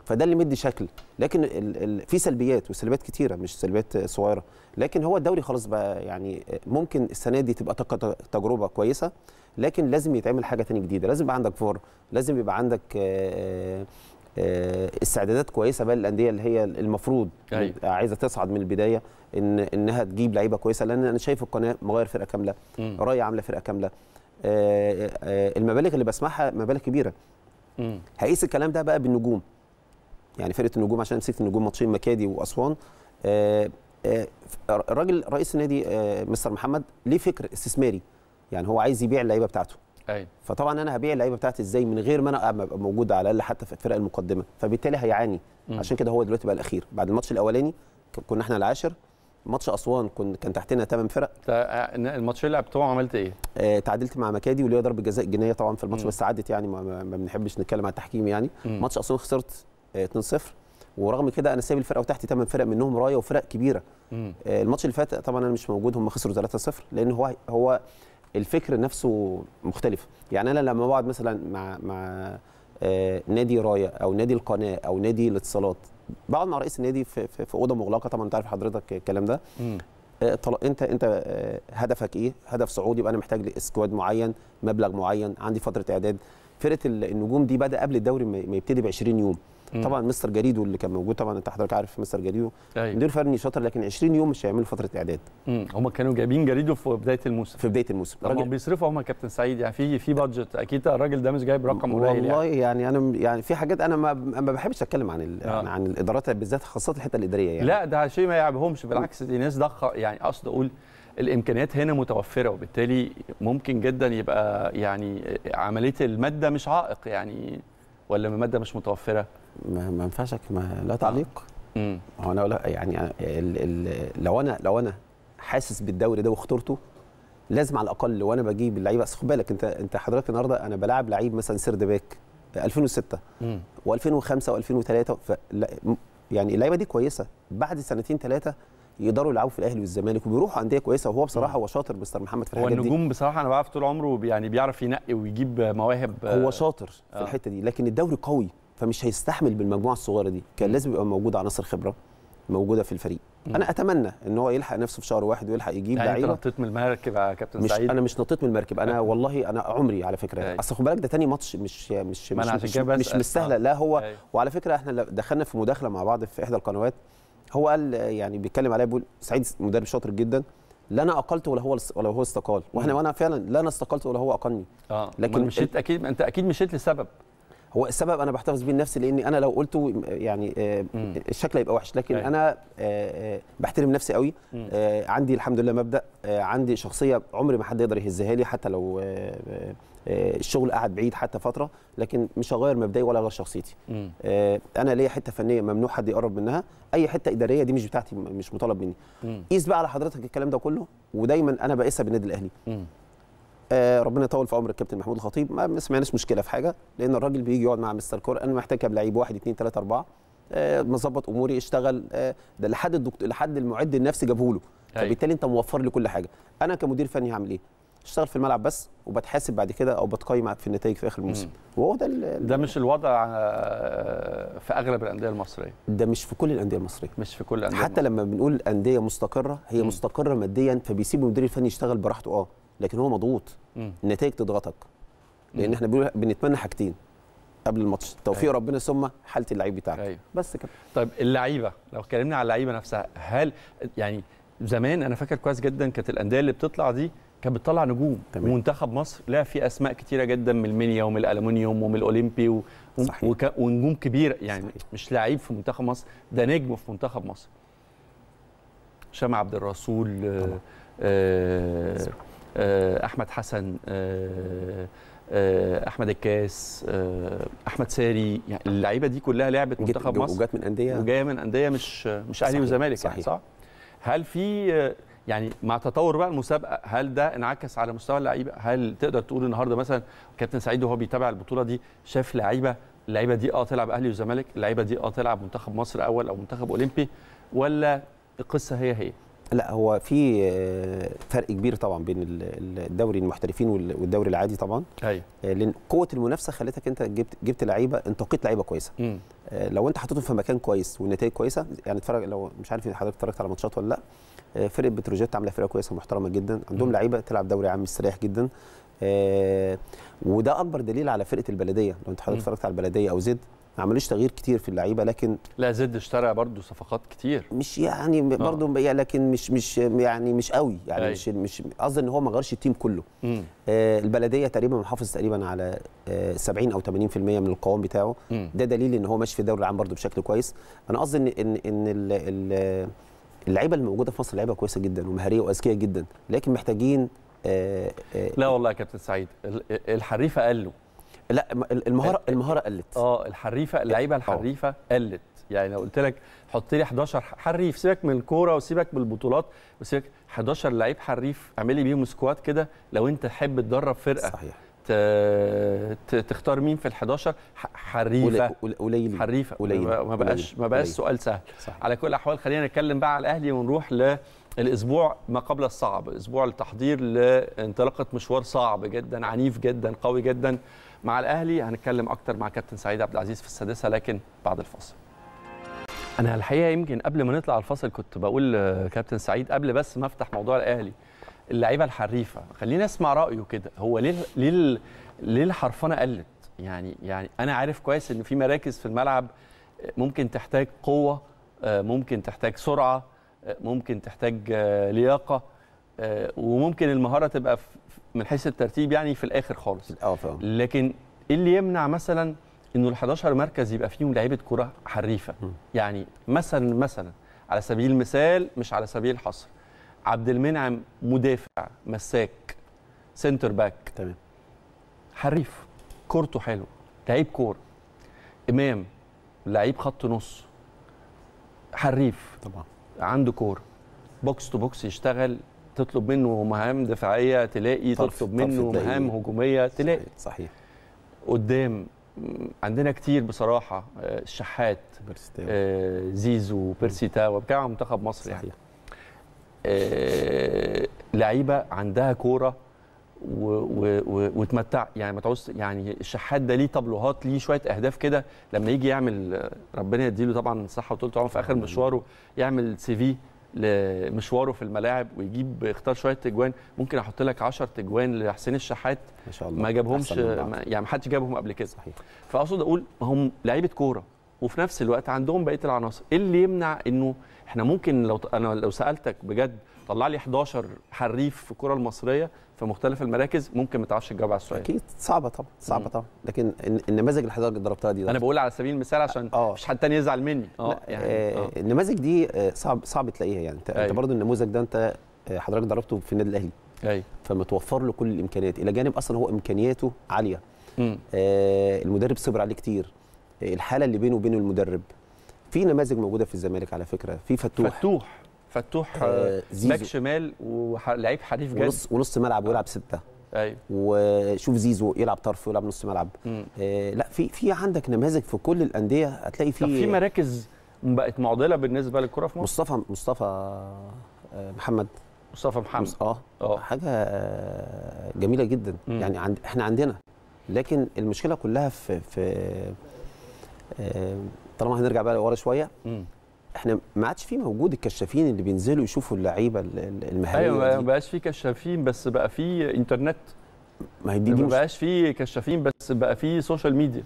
فده اللي مدي شكل لكن ال ال في سلبيات وسلبيات كتيره مش سلبيات صغيره لكن هو الدوري خلاص بقى يعني ممكن السنه دي تبقى تجربه كويسه لكن لازم يتعمل حاجه ثانيه جديده لازم يبقى عندك فور لازم يبقى عندك آه، آه، استعدادات كويسه بقى للانديه اللي هي المفروض أي. أيوة. عايزه تصعد من البدايه ان انها تجيب لعيبه كويسه لان انا شايف القناه مغير فرقه كامله راي عامله فرقه كامله آه، آه، المبالغ اللي بسمعها مبالغ كبيره هقيس الكلام ده بقى بالنجوم يعني فرقه النجوم عشان مسكت النجوم ماتشين مكادي واسوان الراجل آه، رئيس النادي مستر محمد ليه فكر استثماري يعني هو عايز يبيع اللعيبه بتاعته أي. فطبعا انا هبيع اللعيبه بتاعتي ازاي من غير ما انا ابقى موجود على الاقل حتى في الفرق المقدمه فبالتالي هيعاني عشان كده هو دلوقتي بقى الاخير بعد الماتش الاولاني كنا احنا العاشر ماتش اسوان كنت كان تحتنا ثمان فرق آه، الماتش اللي لعبته عملت ايه؟ آه، تعادلت مع مكادي وليا ضربه جزاء جنيه طبعا في الماتش بس عدت يعني ما, بنحبش نتكلم على التحكيم يعني ماتش اسوان خسرت 2-0 آه، ورغم كده انا سايب الفرقه وتحتي ثمان فرق منهم رايه وفرق كبيره مم. الماتش اللي فات طبعا انا مش موجود هم خسروا 3-0 لان هو هو الفكر نفسه مختلف يعني انا لما بقعد مثلا مع مع نادي رايه او نادي القناه او نادي الاتصالات بقعد مع رئيس النادي في, في, في اوضه مغلقه طبعا انت عارف حضرتك الكلام ده آه، طل... انت انت آه، هدفك ايه؟ هدف صعود يبقى انا محتاج لاسكواد معين، مبلغ معين، عندي فتره اعداد. فرقه النجوم دي بدا قبل الدوري ما يبتدي ب 20 يوم. طبعا مستر جريدو اللي كان موجود طبعا انت حضرتك عارف مستر جريدو أيوة. مدير فني شاطر لكن 20 يوم مش هيعملوا فتره اعداد هم كانوا جايبين جريدو في بدايه الموسم في بدايه الموسم هم بيصرفوا هم كابتن سعيد يعني في في بادجت اكيد الراجل ده مش جايب رقم قليل يعني. والله يعني. يعني انا يعني في حاجات انا ما ما بحبش اتكلم عن آه. عن الادارات بالذات خاصه الحته الاداريه يعني لا ده شيء ما يعيبهمش بالعكس دي ناس ضخه يعني اقصد اقول الامكانيات هنا متوفره وبالتالي ممكن جدا يبقى يعني عمليه الماده مش عائق يعني ولا الماده مش متوفره ما, ما ينفعش ما لا آه. تعليق امم هو انا يعني الـ الـ لو انا لو انا حاسس بالدوري ده وخطورته لازم على الاقل وانا بجيب اللعيبه بس خد بالك انت انت حضرتك النهارده انا بلاعب لعيب مثلا سيرد باك 2006 و2005 و2003 يعني اللعيبه دي كويسه بعد سنتين ثلاثه يقدروا يلعبوا في الاهلي والزمالك وبيروحوا انديه كويسه وهو بصراحه هو شاطر مستر محمد في الحاجات دي هو النجوم بصراحه انا بعرف طول عمره يعني بيعرف ينقي ويجيب مواهب هو آه، شاطر في آه. الحته دي لكن الدوري قوي فمش هيستحمل بالمجموعه الصغيره دي كان لازم يبقى موجود عناصر خبره موجوده في الفريق انا اتمنى ان هو يلحق نفسه في شهر واحد ويلحق يجيب يعني لعيبه انت نطيت من المركب يا كابتن مش سعيد انا مش نطيت من المركب انا والله انا عمري على فكره أي. اصل خد بالك ده تاني ماتش مش يعني مش مش مش, مش, مش, مش, سهله لا هو أي. وعلى فكره احنا دخلنا في مداخله مع بعض في احدى القنوات هو قال يعني بيتكلم عليا بيقول سعيد مدرب شاطر جدا لا انا اقلت ولا هو ولا هو استقال واحنا وانا فعلا لا انا استقلت ولا هو اقلني اه لكن مشيت اكيد انت اكيد مشيت لسبب هو السبب انا بحتفظ بيه لنفسي لاني انا لو قلته يعني آه الشكل هيبقى وحش لكن أي. أيوه. انا آه،, آه بحترم نفسي قوي آه عندي الحمد لله مبدا آه، عندي شخصيه عمري ما حد يقدر يهزها لي حتى لو آه، آه، الشغل قعد بعيد حتى فتره لكن مش هغير مبدئي ولا هغير شخصيتي آه، انا ليا حته فنيه ممنوع حد يقرب منها اي حته اداريه دي مش بتاعتي مش مطالب مني قيس بقى على حضرتك الكلام ده كله ودايما انا بقيسها بالنادي الاهلي آه ربنا يطول في عمر الكابتن محمود الخطيب ما سمعناش مشكله في حاجه لان الراجل بيجي يقعد مع مستر كور انا محتاج لعيب واحد اثنين ثلاثه اربعه آه، مظبط اموري اشتغل آه ده لحد الدكتور لحد المعد النفسي جابه له أيوه. فبالتالي انت موفر لي كل حاجه انا كمدير فني هعمل ايه اشتغل في الملعب بس وبتحاسب بعد كده او بتقيم في النتائج في اخر الموسم وهو ده ده مش الوضع آه، في اغلب الانديه المصريه ده مش في كل الانديه المصريه مش في كل الانديه حتى لما بنقول انديه مستقره هي مم. مستقره ماديا فبيسيب المدير الفني يشتغل براحته اه لكن هو مضغوط النتائج تضغطك لان احنا بنتمنى حاجتين قبل الماتش توفيق أيوة. ربنا ثم حاله اللعيب بتاعك أيوة. بس كده طيب اللعيبه لو اتكلمنا على اللعيبه نفسها هل يعني زمان انا فاكر كويس جدا كانت الانديه اللي بتطلع دي كانت بتطلع نجوم تمام. ومنتخب مصر لا فيه اسماء كتيره جدا من المنيا ومن الالومنيوم ومن الاولمبي و... و... ونجوم كبيره يعني صحيح. مش لعيب في منتخب مصر ده نجم في منتخب مصر شام عبد الرسول آه،, آه،, آه احمد حسن آه, آه، احمد الكاس احمد ساري يعني اللعيبه دي كلها لعبت منتخب مصر وجات من انديه وجايه من انديه مش مش اهلي وزمالك يعني صح هل في يعني مع تطور بقى المسابقه هل ده انعكس على مستوى اللعيبه هل تقدر تقول النهارده مثلا كابتن سعيد وهو بيتابع البطوله دي شاف لعيبه اللعيبه دي اه تلعب اهلي وزمالك اللعيبه دي اه تلعب منتخب مصر اول او منتخب اولمبي ولا القصه هي هي لا هو في فرق كبير طبعا بين الدوري المحترفين والدوري العادي طبعا ايوه آه، لان قوه المنافسه خلتك انت جبت جبت لعيبه انت لعيبه كويسه م. آه، لو انت حطيتهم في مكان كويس والنتائج كويسه يعني اتفرج لو مش عارف حضرتك اتفرجت على ماتشات ولا لا آه، فرقه بتروجيت عامله فرقه كويسه محترمه جدا عندهم لعيبه تلعب دوري عام مستريح جدا آه، وده اكبر دليل على فرقه البلديه لو انت حضرتك اتفرجت على البلديه او زد ما عملوش تغيير كتير في اللعيبه لكن لا زد اشترى برضه صفقات كتير مش يعني آه. برضه يعني لكن مش مش يعني مش قوي يعني أي. مش مش قصدي ان هو ما غيرش التيم كله آه البلديه تقريبا محافظ تقريبا على آه 70 او 80% من القوام بتاعه م. ده دليل ان هو ماشي في الدوري العام برضه بشكل كويس انا قصدي ان ان ان ال ال اللعيبه الموجوده في مصر لعيبه كويسه جدا ومهاريه واذكياء جدا لكن محتاجين آه, آه، لا والله يا كابتن سعيد الحريفه قلوا لا المهاره المهاره قلت اه الحريفه اللعيبه آه. الحريفه قلت يعني لو قلت لك حط لي 11 حريف سيبك من الكوره وسيبك من البطولات وسيبك 11 لعيب حريف اعمل لي بيهم سكواد كده لو انت تحب تدرب فرقه صحيح تختار مين في ال11 حريفه قليل حريفه قليل ما بقاش ما بقاش سؤال سهل صحيح. على كل الاحوال خلينا نتكلم بقى على الاهلي ونروح للاسبوع ما قبل الصعب اسبوع التحضير لانطلاقه مشوار صعب جدا عنيف جدا قوي جدا مع الاهلي هنتكلم اكتر مع كابتن سعيد عبد العزيز في السادسه لكن بعد الفاصل انا الحقيقه يمكن قبل ما نطلع الفاصل كنت بقول آه، كابتن سعيد قبل بس ما افتح موضوع الاهلي اللعيبه الحريفه خلينا اسمع رايه كده هو ليه ليه ليه الحرفنه قلت يعني يعني انا عارف كويس ان في مراكز في الملعب ممكن تحتاج قوه آه، ممكن تحتاج سرعه آه، ممكن تحتاج آه، لياقه وممكن المهاره تبقى من حيث الترتيب يعني في الاخر خالص لكن ايه اللي يمنع مثلا انه ال11 مركز يبقى فيهم لعيبه كره حريفه يعني مثلا مثلا على سبيل المثال مش على سبيل الحصر عبد المنعم مدافع مساك سنتر باك تمام حريف كورته حلو لعيب كور امام لعيب خط نص حريف طبعا عنده كور بوكس تو بوكس يشتغل تطلب منه مهام دفاعيه تلاقي طرف تطلب منه طرف مهام هجوميه تلاقي صحيح, صحيح. قدام عندنا كتير بصراحه آه، الشحات آه زيزو بيرسي تاوا بتاع منتخب مصر يعني. صحيح. يعني. آه، لعيبه عندها كوره وتمتع يعني ما تعوز يعني الشحات ده ليه طبلوهات ليه شويه اهداف كده لما يجي يعمل ربنا يديله طبعا صحه وطولة عمره في اخر مشواره يعمل سي في لمشواره في الملاعب ويجيب اختار شويه تجوان ممكن احط لك 10 تجوان لحسين الشحات ما شاء الله ما جابهمش يعني ما حدش جابهم قبل كده صحيح فاقصد اقول هم لعيبه كوره وفي نفس الوقت عندهم بقيه العناصر ايه اللي يمنع انه احنا ممكن لو انا لو سالتك بجد طلع لي 11 حريف في الكره المصريه في مختلف المراكز ممكن ما تعرفش تجاوب على السؤال اكيد صعبه طبعا صعبه طبعا لكن النماذج اللي حضرتك ضربتها دي, دي انا بقول على سبيل المثال عشان أوه. مش حد تاني يزعل مني اه يعني آه، آه. النماذج دي آه، صعب صعب تلاقيها يعني انت, أي. أيوه. برضو النموذج ده انت حضرتك ضربته في النادي الاهلي ايوه فمتوفر له كل الامكانيات الى جانب اصلا هو امكانياته عاليه آه المدرب صبر عليه كتير الحاله اللي بينه وبين المدرب في نماذج موجوده في الزمالك على فكره في فتوح فتوح فتوح آه باك شمال ولعيب حريف جدا ونص ونص ملعب ويلعب سته ايوه وشوف زيزو يلعب طرف ويلعب نص ملعب آه لا في في عندك نماذج في كل الانديه هتلاقي في طب في مراكز بقت معضله بالنسبه للكره في مصر مصطفى مصطفى آه، محمد مصطفى محمد اه اه حاجه آه، جميله جدا مم. يعني عند احنا عندنا لكن المشكله كلها في في آه، طالما هنرجع بقى لورا شويه احنا ما عادش في موجود الكشافين اللي بينزلوا يشوفوا اللعيبه المهاريه ايوه ما بقاش في كشافين بس بقى في انترنت ما هي دي ما بقاش في كشافين بس بقى في سوشيال ميديا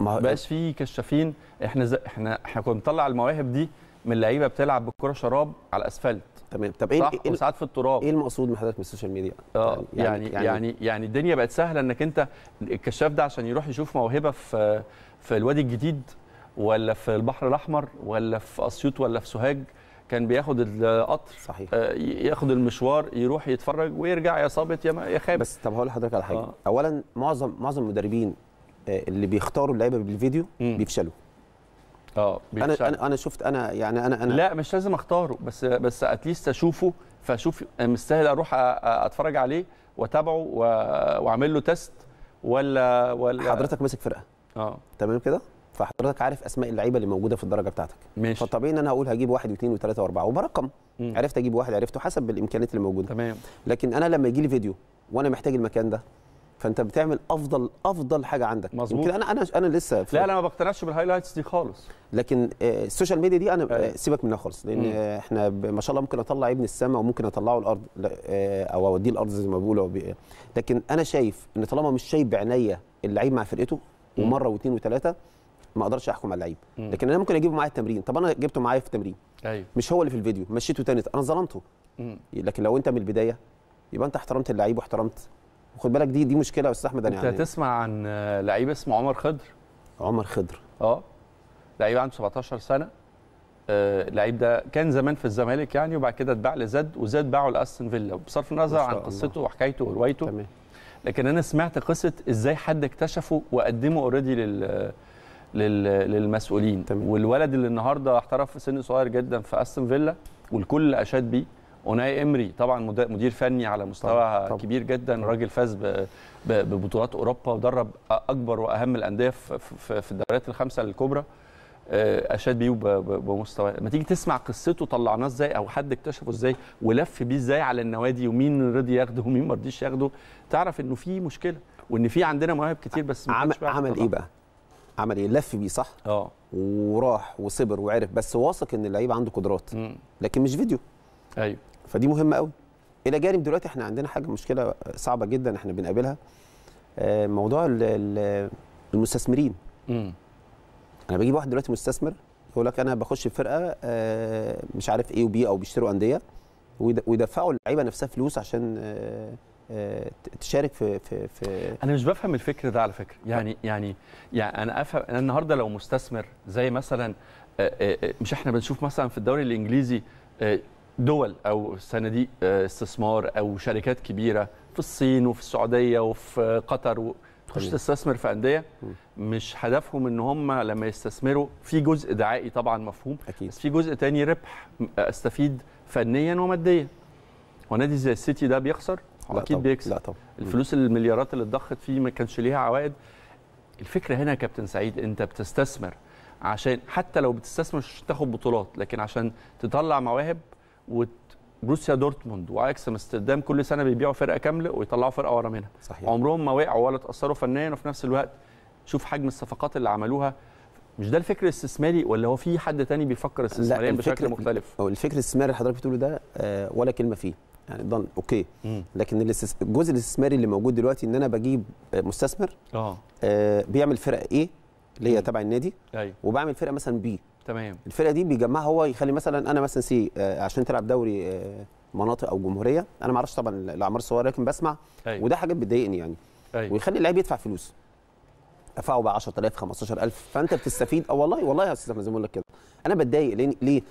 ما بقاش في كشافين احنا ز... احنا احنا كنا بنطلع المواهب دي من لعيبه بتلعب بالكره شراب على الاسفلت تمام طب ايه إيه وساعات في التراب ايه المقصود من حضرتك من السوشيال ميديا اه يعني-, يعني يعني يعني, يعني الدنيا بقت سهله انك انت الكشاف ده عشان يروح يشوف موهبه في في الوادي الجديد ولا في البحر الاحمر ولا في اسيوط ولا في سوهاج كان بياخد القطر صحيح آه، ياخد المشوار يروح يتفرج ويرجع يا صابت يا يا خاب بس طب هقول لحضرتك على حاجه آه. اولا معظم معظم المدربين آه، اللي بيختاروا اللعيبه بالفيديو م. بيفشلوا اه بيفشلوا. انا انا شفت انا يعني انا انا لا مش لازم اختاره بس بس اتليست اشوفه فاشوف آه، مستاهل اروح اتفرج عليه واتابعه واعمل له تيست ولا ولا حضرتك ماسك فرقه اه تمام كده فحضرتك عارف اسماء اللعيبه اللي موجوده في الدرجه بتاعتك ماشي فطبيعي ان انا هقول هجيب واحد واثنين وثلاثه واربعه وبرقم مم. عرفت اجيب واحد عرفته حسب الامكانيات اللي موجوده تمام لكن انا لما يجي لي فيديو وانا محتاج المكان ده فانت بتعمل افضل افضل حاجه عندك مظبوط يمكن انا انا انا لسه لا انا ما بقتنعش بالهايلايتس دي خالص لكن آه، السوشيال ميديا دي انا آه، أيوه. سيبك منها خالص لان مم. آه، احنا ما شاء الله ممكن اطلع ابن السماء وممكن اطلعه الارض او اوديه الارض زي ما بيقولوا لكن انا شايف ان طالما مش شايف بعناية اللعيب مع فرقته ومره واثنين وثلاثه ما اقدرش احكم على اللعيب لكن انا ممكن اجيبه معايا التمرين طب انا جبته معايا في التمرين أيوه. مش هو اللي في الفيديو مشيته تاني انا ظلمته لكن لو انت من البدايه يبقى انت احترمت اللعيب واحترمت وخد بالك دي دي مشكله يا استاذ احمد يعني انت يعني تسمع عن لعيب اسمه عمر خضر عمر خضر اه لعيب عنده 17 سنه آه، اللعيب ده كان زمان في الزمالك يعني وبعد كده اتباع لزد وزد باعه لاستون فيلا بصرف النظر عن قصته وحكايته وروايته تمام لكن انا سمعت قصه ازاي حد اكتشفه وقدمه اوريدي لل للمسؤولين تمام. والولد اللي النهارده احترف في سن صغير جدا في استون فيلا والكل اشاد بيه اوناي امري طبعا مدير فني على مستوى طبعا. كبير جدا راجل فاز ببطولات اوروبا ودرب اكبر واهم الانديه في الدوريات الخمسه الكبرى آه، اشاد بيه بمستوى ما تيجي تسمع قصته طلعناه ازاي او حد اكتشفه ازاي ولف بيه ازاي على النوادي ومين رضي ياخده ومين ما رضيش ياخده تعرف انه في مشكله وان في عندنا مواهب كتير بس ما عمل, عمل ايه بقى عمل ايه لف بيه صح اه وراح وصبر وعرف بس واثق ان اللعيب عنده قدرات لكن مش فيديو ايوه فدي مهمه قوي الى جانب دلوقتي احنا عندنا حاجه مشكله صعبه جدا احنا بنقابلها آه، موضوع المستثمرين انا بجيب واحد دلوقتي مستثمر يقول لك انا بخش فرقه آه، مش عارف ايه وبي او بيشتروا انديه ويدفعوا اللعيبه نفسها فلوس عشان آه، آه، تشارك في في في انا مش بفهم الفكر ده على فكره يعني يعني يعني انا افهم انا النهارده لو مستثمر زي مثلا مش احنا بنشوف مثلا في الدوري الانجليزي دول او صناديق استثمار او شركات كبيره في الصين وفي السعوديه وفي قطر تخش تستثمر في انديه مش هدفهم ان هم لما يستثمروا في جزء دعائي طبعا مفهوم أكيد. بس في جزء تاني ربح استفيد فنيا وماديا ونادي زي السيتي ده بيخسر اكيد بيكسب لا طبعا الفلوس المليارات اللي اتضخت فيه ما كانش ليها عوائد الفكره هنا يا كابتن سعيد انت بتستثمر عشان حتى لو بتستثمر مش تاخد بطولات لكن عشان تطلع مواهب وت بروسيا دورتموند واياكس امستردام كل سنه بيبيعوا فرقه كامله ويطلعوا فرقه ورا منها صحيح. عمرهم ما وقعوا ولا تاثروا فنيا وفي نفس الوقت شوف حجم الصفقات اللي عملوها مش ده الفكر الاستثماري ولا هو في حد تاني بيفكر استثماريا بشكل مختلف؟ هو الفكر الاستثماري اللي حضرتك بتقوله ده آه، ولا كلمه فيه يعني ضن اوكي لكن الجزء الاستثماري اللي موجود دلوقتي ان انا بجيب آه، مستثمر آه. اه بيعمل فرقه ايه اللي هي تبع النادي أيوه. وبعمل فرقه مثلا بي تمام الفرقه دي بيجمعها هو يخلي مثلا انا مثلا سي آه، عشان تلعب دوري آه، مناطق او جمهوريه انا ما اعرفش طبعا الاعمار الصغيره لكن بسمع أيوة. وده حاجات بتضايقني يعني أيوة. ويخلي اللعيب يدفع فلوس دفعوا بقى 10000 15000 فانت بتستفيد اه والله والله يا استاذ زي ما بقول لك كده انا بتضايق ليه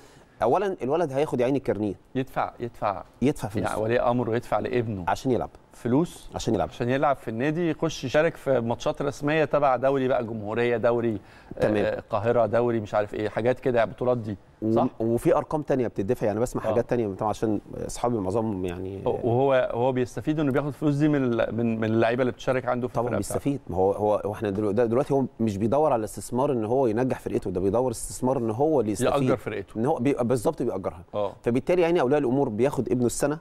اولا الولد هياخد يا عيني الكارنيه يدفع يدفع يدفع فلوس يعني ولي امره يدفع لابنه عشان يلعب فلوس عشان يلعب عشان يلعب في النادي يخش يشارك في ماتشات رسميه تبع دوري بقى جمهوريه دوري آه، تمام. القاهره دوري مش عارف ايه حاجات كده يعني البطولات دي صح وفي ارقام ثانيه بتدفع يعني بسمع أوه. حاجات ثانيه طبعا عشان اصحابي معظمهم يعني وهو هو بيستفيد انه بياخد فلوس دي من من, من اللعيبه اللي بتشارك عنده في طبعا بيستفيد ما هو هو احنا دلوقتي هو مش بيدور على استثمار ان هو ينجح فرقته ده بيدور استثمار ان هو اللي يستفيد ياجر فرقته ان هو بالظبط بيأجرها آه. فبالتالي يعني اولياء الامور بياخد ابنه السنه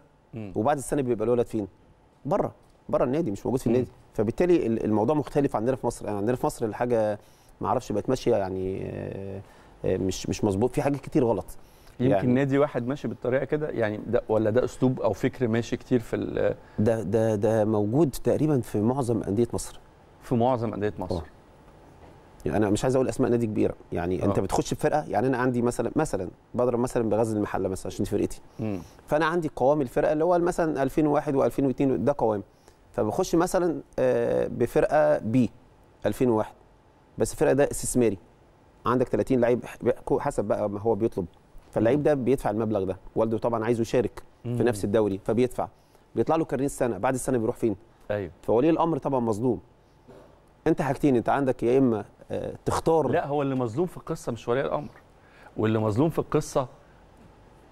وبعد السنه بيبقى الولد فين؟ بره بره النادي مش موجود في النادي فبالتالي الموضوع مختلف عندنا في مصر يعني عندنا في مصر الحاجه ما اعرفش بقت ماشيه يعني آه، آه، مش مش مظبوط في حاجات كتير غلط يمكن يعني نادي واحد ماشي بالطريقه كده يعني ده ولا ده اسلوب او فكر ماشي كتير في ده ده ده موجود تقريبا في معظم انديه مصر في معظم انديه مصر أوه. يعني انا مش عايز اقول اسماء نادي كبيره يعني أوه. انت آه. بتخش بفرقه يعني انا عندي مثلا مثلا بضرب مثلا بغزل المحله مثلا عشان فرقتي مم. فانا عندي قوام الفرقه اللي هو مثلا 2001 و2002 ده قوام فبخش مثلا آه، بفرقه بي 2001 بس الفرقه ده استثماري عندك 30 لعيب حسب بقى ما هو بيطلب فاللعيب ده بيدفع المبلغ ده والده طبعا عايزه يشارك في نفس الدوري فبيدفع بيطلع له كارنيه السنه بعد السنه بيروح فين ايوه فولي الامر طبعا مصدوم انت حاجتين انت عندك يا اما تختار لا هو اللي مظلوم في القصه مش ولي الامر واللي مظلوم في القصه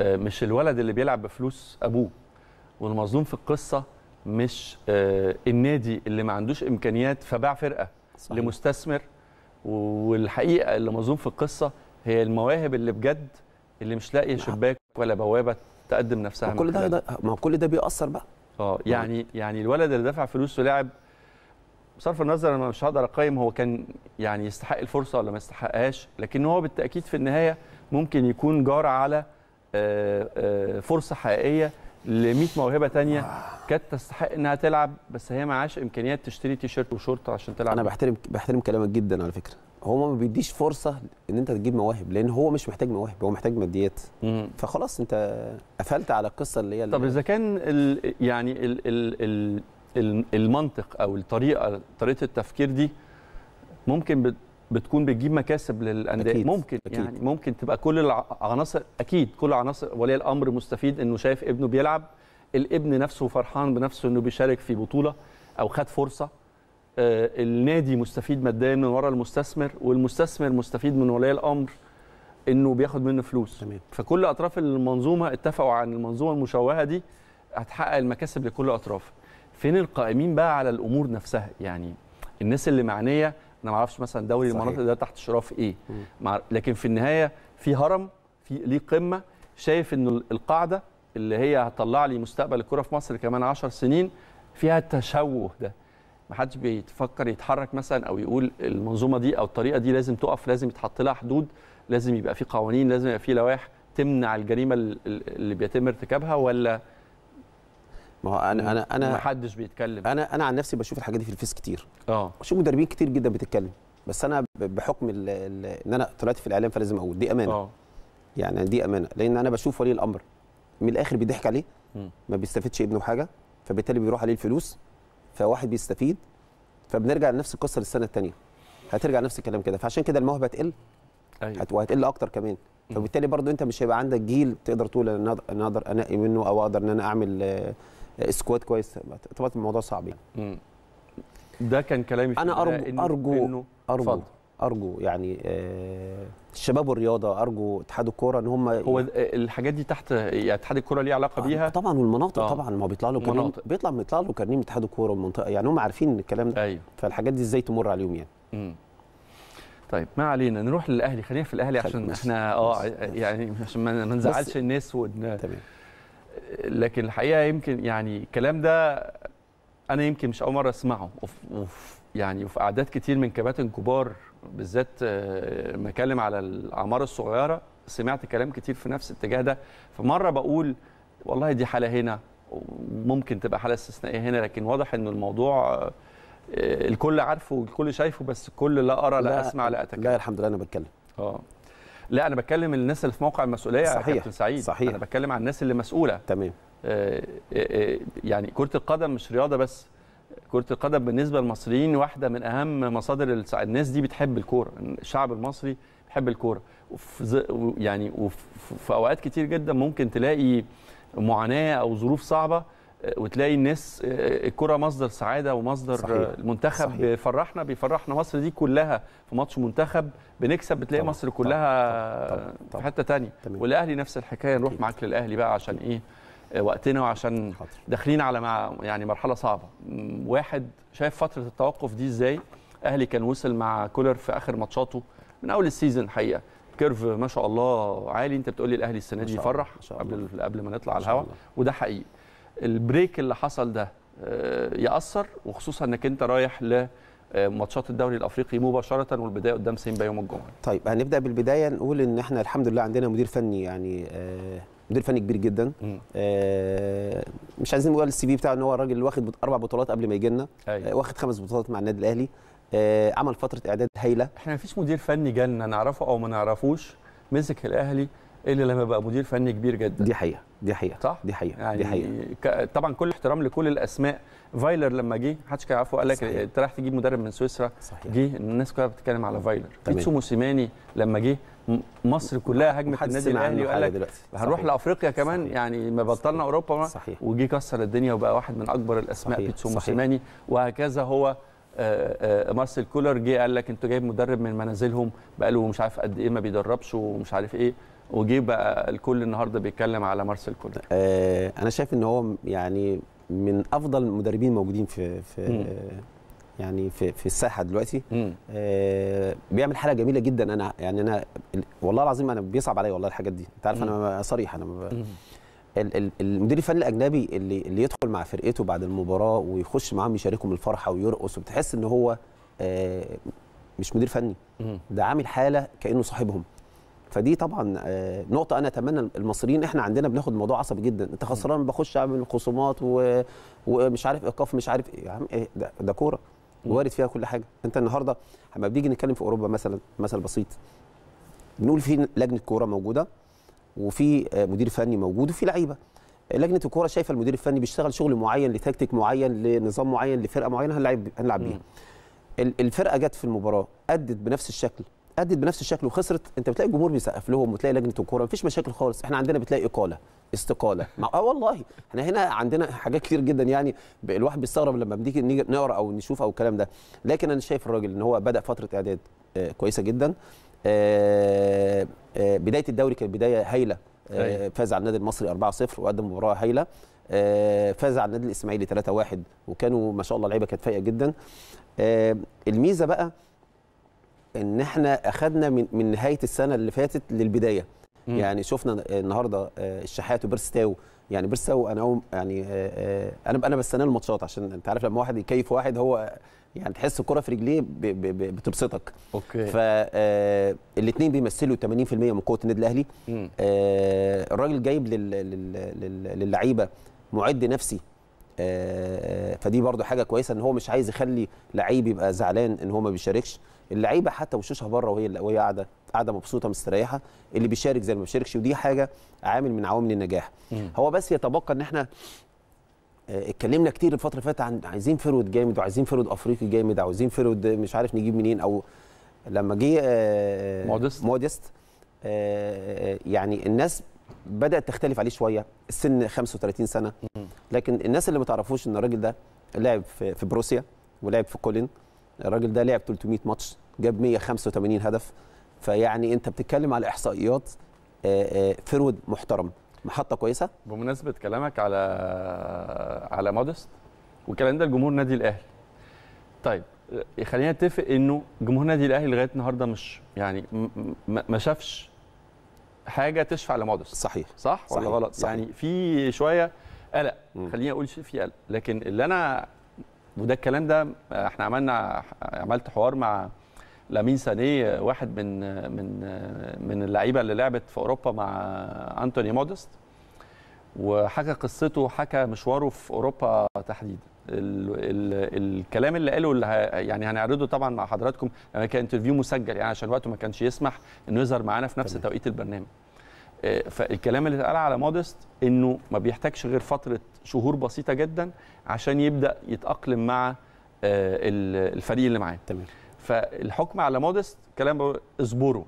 آه، مش الولد اللي بيلعب بفلوس ابوه والمظلوم في القصه مش آه، النادي اللي ما عندوش امكانيات فباع فرقه صحيح. لمستثمر والحقيقه اللي مظلوم في القصه هي المواهب اللي بجد اللي مش لاقيه نعم. شباك ولا بوابه تقدم نفسها ما كل ده ما كل ده بيأثر بقى اه يعني يعني الولد اللي دفع فلوس ولاعب بصرف النظر انا مش هقدر اقيم هو كان يعني يستحق الفرصه ولا ما يستحقهاش لكن هو بالتاكيد في النهايه ممكن يكون جار على آه، آه، فرصه حقيقيه ل 100 موهبه تانية آه. كانت تستحق انها تلعب بس هي معاش امكانيات تشتري تيشيرت وشورت عشان تلعب انا بحترم بحترم كلامك جدا على فكره هو ما بيديش فرصه ان انت تجيب مواهب لان هو مش محتاج مواهب هو محتاج ماديات فخلاص انت قفلت على القصه اللي هي طب اذا كان الـ يعني الـ الـ الـ المنطق او الطريقه طريقه التفكير دي ممكن بتكون بتجيب مكاسب للانديه أكيد. ممكن أكيد. يعني ممكن تبقى كل العناصر اكيد كل عناصر ولي الامر مستفيد انه شايف ابنه بيلعب الابن نفسه فرحان بنفسه انه بيشارك في بطوله او خد فرصه آه، النادي مستفيد ماديا من وراء المستثمر والمستثمر مستفيد من ولي الامر انه بياخد منه فلوس تمام. فكل اطراف المنظومه اتفقوا عن المنظومه المشوهه دي هتحقق المكاسب لكل اطراف فين القائمين بقى على الامور نفسها يعني الناس اللي معنيه انا ما اعرفش مثلا دوري المناطق ده تحت اشراف ايه مع لكن في النهايه في هرم في ليه قمه شايف ان القاعده اللي هي هتطلع لي مستقبل الكره في مصر كمان 10 سنين فيها التشوه ده ما حدش بيفكر يتحرك مثلا او يقول المنظومه دي او الطريقه دي لازم تقف لازم يتحط لها حدود لازم يبقى في قوانين لازم يبقى في لوائح تمنع الجريمه اللي بيتم ارتكابها ولا ما هو انا انا انا ما حدش بيتكلم انا انا عن نفسي بشوف الحاجات دي في الفيس كتير اه بشوف مدربين كتير جدا بتتكلم بس انا بحكم الـ الـ ان انا طلعت في الاعلام فلازم اقول دي امانه اه يعني دي امانه لان انا بشوف ولي الامر من الاخر بيضحك عليه ما بيستفدش ابنه حاجه فبالتالي بيروح عليه الفلوس فواحد بيستفيد فبنرجع لنفس القصه للسنه الثانيه هترجع نفس الكلام كده فعشان كده الموهبه هتقل أيوة. وهتقل اكتر كمان فبالتالي برضو انت مش هيبقى عندك جيل تقدر تقول انا اقدر انقي منه او اقدر ان انا اعمل سكواد كويس طبعا الموضوع صعب يعني. ده كان كلامي انا ارجو إن ارجو إنه ارجو فضل. ارجو يعني آه الشباب والرياضه ارجو اتحاد الكوره ان هم هو الحاجات دي تحت يعني اتحاد الكوره ليه علاقه آه، بيها طبعا والمناطق آه. طبعا ما بيطلع له كريم بيطلع بيطلع له من اتحاد الكوره والمنطقه يعني هم عارفين الكلام ده أيوه. فالحاجات دي ازاي تمر عليهم يعني مم. طيب ما علينا نروح للاهلي خلينا في الاهلي عشان احنا اه يعني عشان ما نزعلش الناس ون... تمام لكن الحقيقه يمكن يعني الكلام ده انا يمكن مش اول مره اسمعه وف, وف يعني وفي اعداد كتير من كباتن كبار بالذات آه، ما اتكلم على الاعمار الصغيره سمعت كلام كتير في نفس الاتجاه ده فمره بقول والله دي حاله هنا ممكن تبقى حاله استثنائيه هنا لكن واضح ان الموضوع آه، الكل عارفه والكل شايفه بس الكل لا ارى لا, لا اسمع لا اتكلم لا الحمد لله انا بتكلم اه لا انا بتكلم الناس اللي في موقع المسؤوليه صحيح يا كابتن سعيد صحيح انا بتكلم عن الناس اللي مسؤوله تمام آه،, آه،, آه يعني كره القدم مش رياضه بس كره القدم بالنسبه للمصريين واحده من اهم مصادر السع... الناس دي بتحب الكوره الشعب المصري بيحب الكوره وفي يعني وفي اوقات كتير جدا ممكن تلاقي معاناه او ظروف صعبه وتلاقي الناس آه، الكره مصدر سعاده ومصدر صحيح. المنتخب صحيح. بيفرحنا بيفرحنا مصر دي كلها في ماتش منتخب بنكسب بتلاقي طبعًا. مصر كلها طبعًا. طبعًا. طبعًا. في حته ثانيه والاهلي نفس الحكايه نروح معاك للاهلي بقى عشان ايه آه، وقتنا وعشان داخلين على مع يعني مرحله صعبه واحد شايف فتره التوقف دي ازاي اهلي كان وصل مع كولر في اخر ماتشاته من اول السيزون حقيقه كيرف ما شاء الله عالي انت بتقول لي الاهلي السنه دي يفرح قبل قبل ما نطلع على الهواء وده حقيقي البريك اللي حصل ده آه، ياثر وخصوصا انك انت رايح ل آه، ماتشات الدوري الافريقي مباشره والبدايه قدام سيمبا يوم الجمعه. طيب هنبدا بالبدايه نقول ان احنا الحمد لله عندنا مدير فني يعني آه، مدير فني كبير جدا مش عايزين نقول السي في بتاعه ان هو الراجل واخد اربع بطولات قبل ما يجي لنا أيوة. واخد خمس بطولات مع النادي الاهلي عمل فتره اعداد هايله احنا ما فيش مدير فني جالنا نعرفه او ما نعرفوش مسك الاهلي الا لما بقى مدير فني كبير جدا دي حقيقه دي حقيقه صح دي حقيقه يعني دي حقيقه طبعا كل احترام لكل الاسماء فايلر لما جه محدش كان يعرفه قال لك انت رايح تجيب مدرب من سويسرا جه الناس كلها بتتكلم على فايلر بيتسو موسيماني لما جه مصر كلها هجمت النادي الاهلي وقال لك هنروح لافريقيا كمان صحيح. يعني ما بطلنا اوروبا صحيح. وجي كسر الدنيا وبقى واحد من اكبر الاسماء بيتسو موسيماني وهكذا هو آه، آه، مارسيل كولر جه قال لك انتوا جايب مدرب من منازلهم بقاله مش عارف قد ايه ما بيدربش ومش عارف ايه وجي بقى الكل النهارده بيتكلم على مارسيل كولر آه انا شايف ان هو يعني من افضل المدربين الموجودين في في مم. يعني في في الساحه دلوقتي مم. آه بيعمل حاجه جميله جدا انا يعني انا والله العظيم انا بيصعب عليا والله الحاجات دي انت عارف انا صريح انا المدير الفني الاجنبي اللي اللي يدخل مع فرقته بعد المباراه ويخش معاهم يشاركهم الفرحه ويرقص وبتحس ان هو آه مش مدير فني ده عامل حاله كانه صاحبهم فدي طبعا آه، نقطه انا اتمنى المصريين احنا عندنا بناخد الموضوع عصبي جدا انت خسران بخش اعمل خصومات و... ومش عارف ايقاف مش عارف ايه يا عم ايه ده, ده كوره وارد فيها كل حاجه انت النهارده لما بنيجي نتكلم في اوروبا مثلا مثل بسيط بنقول في لجنه كوره موجوده وفي آه، مدير فني موجود وفي لعيبه لجنه الكوره شايفه المدير الفني بيشتغل شغل معين لتكتيك معين لنظام معين لفرقه معينه هنلعب هنلعب بيها الفرقه جت في المباراه ادت بنفس الشكل ادت بنفس الشكل وخسرت انت بتلاقي الجمهور بيسقف لهم وتلاقي لجنه الكوره مفيش مشاكل خالص احنا عندنا بتلاقي اقاله استقاله اه والله احنا هنا عندنا حاجات كتير جدا يعني الواحد بيستغرب لما بنيجي نقرا او نشوف او الكلام ده لكن انا شايف الراجل ان هو بدا فتره اعداد آه كويسه جدا آه آه بدايه الدوري كانت بدايه هايله آه أيوة. فاز على النادي المصري 4-0 وقدم مباراه هايله آه فاز على النادي الاسماعيلي 3-1 وكانوا ما شاء الله لعيبه كانت فايقه جدا آه الميزه بقى ان احنا اخذنا من من نهايه السنه اللي فاتت للبدايه مم. يعني شفنا النهارده آه، الشحات تاو يعني تاو انا يعني آه، آه، انا انا بستنى الماتشات عشان انت عارف لما واحد يكيف واحد هو يعني تحس الكره في رجليه بتبسطك اوكي فالاثنين بيمثلوا 80% من قوه النادي الاهلي الراجل جايب للعيبه معد نفسي فدي برضو حاجه كويسه ان هو مش عايز يخلي لعيب يبقى زعلان ان هو ما بيشاركش اللعيبه حتى وشوشها بره وهي وهي قاعده قاعده مبسوطه مستريحه اللي بيشارك زي اللي ما بيشاركش ودي حاجه عامل من عوامل النجاح هو بس يتبقى ان احنا آه، اتكلمنا كتير الفتره اللي فاتت عن عايزين فرود جامد وعايزين فرود افريقي جامد عايزين فرود مش عارف نجيب منين او لما جه آه، آه، مودست مودست يعني الناس بدات تختلف عليه شويه السن 35 سنه لكن الناس اللي ما تعرفوش ان الراجل ده لعب في بروسيا ولعب في كولين الراجل ده لعب 300 ماتش جاب 185 هدف فيعني انت بتتكلم على احصائيات آه، آه، فرود محترم محطه كويسه بمناسبه كلامك على على مودست والكلام ده لجمهور نادي الاهلي طيب آه، خلينا نتفق انه جمهور نادي الاهلي لغايه النهارده مش يعني ما شافش حاجه تشفع لمودست صحيح صح ولا غلط صحيح. يعني في شويه قلق خليني اقول شيء في قلق لكن اللي انا وده الكلام ده احنا عملنا عملت حوار مع لامين سانيه واحد من من من اللعيبه اللي لعبت في اوروبا مع انتوني مودست وحكى قصته حكى مشواره في اوروبا تحديدا ال ال الكلام اللي قاله اللي يعني هنعرضه طبعا مع حضراتكم لما يعني كان انترفيو مسجل يعني عشان وقته ما كانش يسمح انه يظهر معانا في نفس توقيت البرنامج آه، فالكلام اللي اتقال على مودست انه ما بيحتاجش غير فتره شهور بسيطه جدا عشان يبدا يتاقلم مع آه، الفريق اللي معاه تمام فالحكم على مودست كلام اصبروا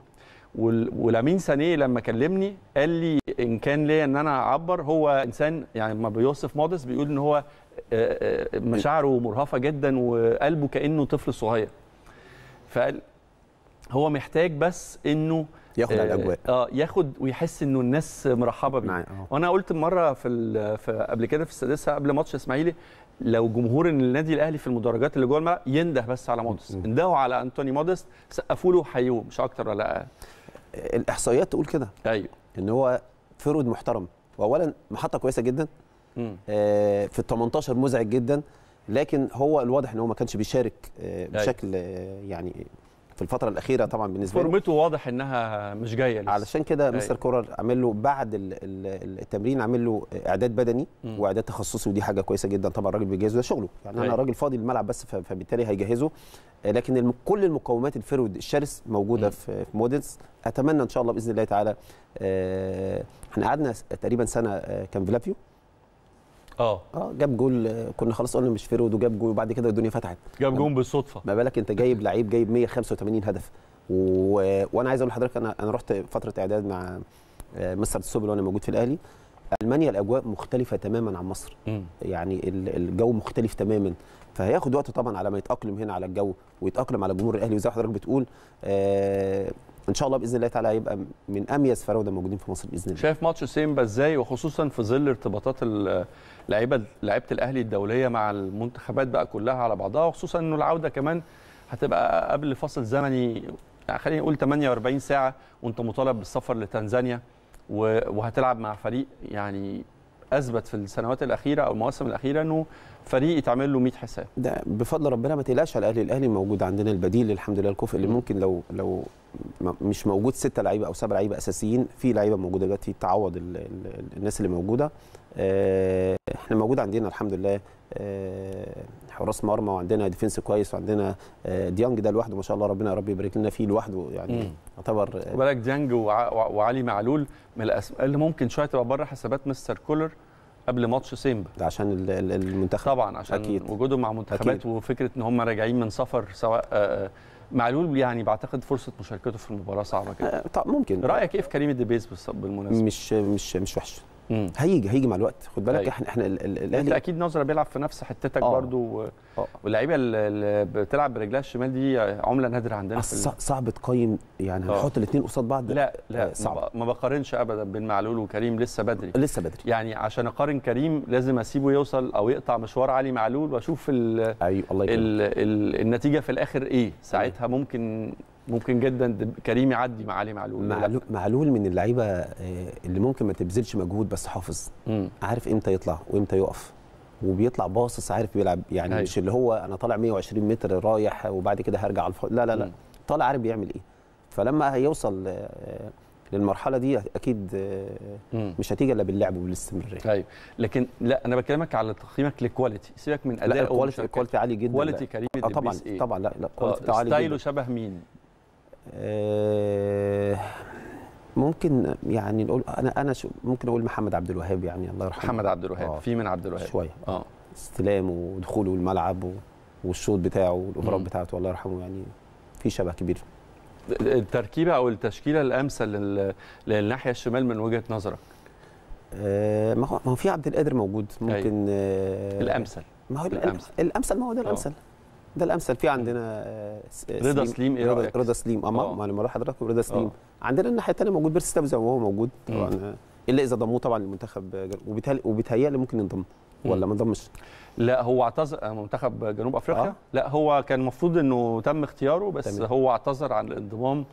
ولامين سانيه لما كلمني قال لي ان كان ليا ان انا اعبر هو انسان يعني لما بيوصف مودست بيقول ان هو مشاعره مرهفه جدا وقلبه كانه طفل صغير فقال هو محتاج بس انه ياخد على الاجواء اه ياخد ويحس انه الناس مرحبه بيه نعم، وانا قلت مره في, في قبل كده في السادسه قبل ماتش اسماعيلي لو جمهور النادي الاهلي في المدرجات اللي جوه الملعب ينده بس على مودست اندهوا على انتوني مودست سقفوا له حيوه مش اكتر ولا اقل الاحصائيات تقول كده ايوه ان هو فرود محترم واولا محطه كويسه جدا آه في ال 18 مزعج جدا لكن هو الواضح ان هو ما كانش بيشارك آه أيوه. بشكل آه يعني في الفتره الاخيره طبعا بالنسبه له فورمته واضح انها مش جايه لسه. علشان كده أيوة. مستر كورر عامل له بعد التمرين عامل له اعداد بدني م. واعداد تخصصي ودي حاجه كويسه جدا طبعا الراجل بيجهزه ده شغله يعني انا أيوة. راجل فاضي الملعب بس فبالتالي هيجهزه لكن كل المقومات الفرود الشرس موجوده م. في مودلز اتمنى ان شاء الله باذن الله تعالى آه، احنا قعدنا تقريبا سنه آه، كان فلافيو اه اه جاب جول كنا خلاص قلنا مش فيرود وجاب جول وبعد كده الدنيا فتحت جاب يعني جول بالصدفه ما بالك انت جايب لعيب جايب 185 هدف و... وانا عايز اقول لحضرتك انا انا رحت فتره اعداد مع آه، مستر السوبل وانا موجود في الاهلي المانيا الاجواء مختلفه تماما عن مصر م. يعني الجو مختلف تماما فهياخد وقت طبعا على ما يتاقلم هنا على الجو ويتاقلم على جمهور الاهلي وزي حضرتك بتقول آه ان شاء الله باذن الله تعالى هيبقى من اميز فراوده موجودين في مصر باذن الله شايف ماتش سيمبا ازاي وخصوصا في ظل ارتباطات اللعيبه لعيبه الاهلي الدوليه مع المنتخبات بقى كلها على بعضها وخصوصا انه العوده كمان هتبقى قبل فصل زمني يعني خلينا نقول 48 ساعه وانت مطالب بالسفر لتنزانيا وهتلعب مع فريق يعني اثبت في السنوات الاخيره او المواسم الاخيره انه فريق يتعمل له 100 حساب ده بفضل ربنا ما تقلقش على الاهلي الاهلي موجود عندنا البديل الحمد لله الكفء اللي ممكن لو لو مش موجود ستة لعيبه او سبع لعيبه اساسيين في لعيبه موجوده دلوقتي تعوض الناس اللي موجوده آه، احنا موجود عندنا الحمد لله آه، حراس مرمى وعندنا ديفنس كويس وعندنا آه، ديانج ده لوحده ما شاء الله ربنا يا رب يبارك لنا فيه لوحده يعني يعتبر بالك ديانج وعلي معلول من الاسماء اللي ممكن شويه تبقى بره حسابات مستر كولر قبل ماتش سيمبا ده عشان المنتخب طبعا عشان أكيد. وجودهم مع منتخبات أكيد. وفكره ان هم راجعين من سفر سواء معلول يعني بعتقد فرصه مشاركته في المباراه صعبه كده طب ممكن رايك ايه في كريم الدبيس بالمناسبه مش مش مش وحش مم. هيجي هيجي مع الوقت خد بالك احنا احنا يعني الاهلي انت اكيد نظره بيلعب في نفس حتتك آه. برضو آه. واللعيبه اللي بتلعب برجلها الشمال دي عمله نادره عندنا في صعب تقيم يعني آه. هنحط الاثنين قصاد بعض لا لا آه، صعب ما بقارنش ابدا بين معلول وكريم لسه بدري لسه بدري يعني عشان اقارن كريم لازم اسيبه يوصل او يقطع مشوار علي معلول واشوف ال أيوه الله ال ال النتيجه في الاخر ايه أيوة. ساعتها ممكن ممكن جدا كريم يعدي مع علي معلول معلول, معلول من اللعيبه آه، اللي ممكن ما تبذلش مجهود بس حافظ مم. عارف امتى يطلع وامتى يقف وبيطلع باصص عارف بيلعب يعني أيوه. مش اللي هو انا طالع 120 متر رايح وبعد كده هرجع على لا لا لا مم. طالع عارف بيعمل ايه فلما هيوصل آه، للمرحله دي اكيد آه، مش هتيجي الا باللعب وبالاستمراريه ايوه لكن لا انا بكلمك على تقييمك للكواليتي سيبك من اداء الكواليتي الكواليتي عالي جدا كواليتي كريم طبعا إيه؟ طبعا لا لا كواليتي عالي جدا ستايله شبه مين آه، ممكن يعني نقول انا انا ممكن اقول محمد عبد الوهاب يعني الله يرحمه محمد عبد الوهاب آه. في من عبد الوهاب شويه اه استلامه ودخوله الملعب والشوط بتاعه والاوفرات بتاعته الله يرحمه يعني في شبه كبير التركيبه او التشكيله الامثل للناحيه الشمال من وجهه نظرك آه ما هو في عبد القادر موجود ممكن أيوة. آه الامثل ما هو الامثل الامثل ما هو ده آه. الامثل ده الامثل في عندنا آه، آه، رضا سليم ايه رايك؟ رضا سليم آه، ما انا اروح حضراتكم رضا سليم عندنا الناحيه الثانيه موجود بيرس تابزا وهو موجود طبعا الا اذا ضموه طبعا المنتخب وبيتهيألي ممكن ينضم ولا ما انضمش؟ لا هو اعتذر منتخب جنوب افريقيا آه. لا هو كان المفروض انه تم اختياره بس تمام. هو اعتذر عن الانضمام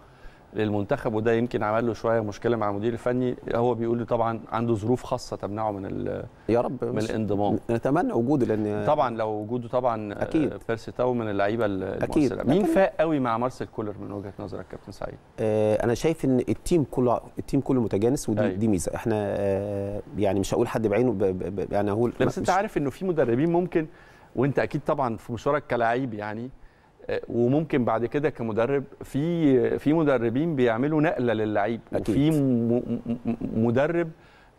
للمنتخب وده يمكن عمل له شويه مشكله مع المدير الفني هو بيقول لي طبعا عنده ظروف خاصه تمنعه من يا رب من الانضمام نتمنى وجوده لان طبعا لو وجوده طبعا اكيد بيرسي آه، تاو من اللعيبه المؤثره أكيد. مين فاق قوي مع مارسيل كولر من وجهه نظرك كابتن سعيد آه انا شايف ان التيم كله التيم كله متجانس ودي أيوه. دي ميزه احنا آه يعني مش هقول حد بعينه ب... ب... ب... يعني هقول بس انت عارف انه في مدربين ممكن وانت اكيد طبعا في مشوارك كلاعب يعني وممكن بعد كده كمدرب في في مدربين بيعملوا نقله للعيب وفي مدرب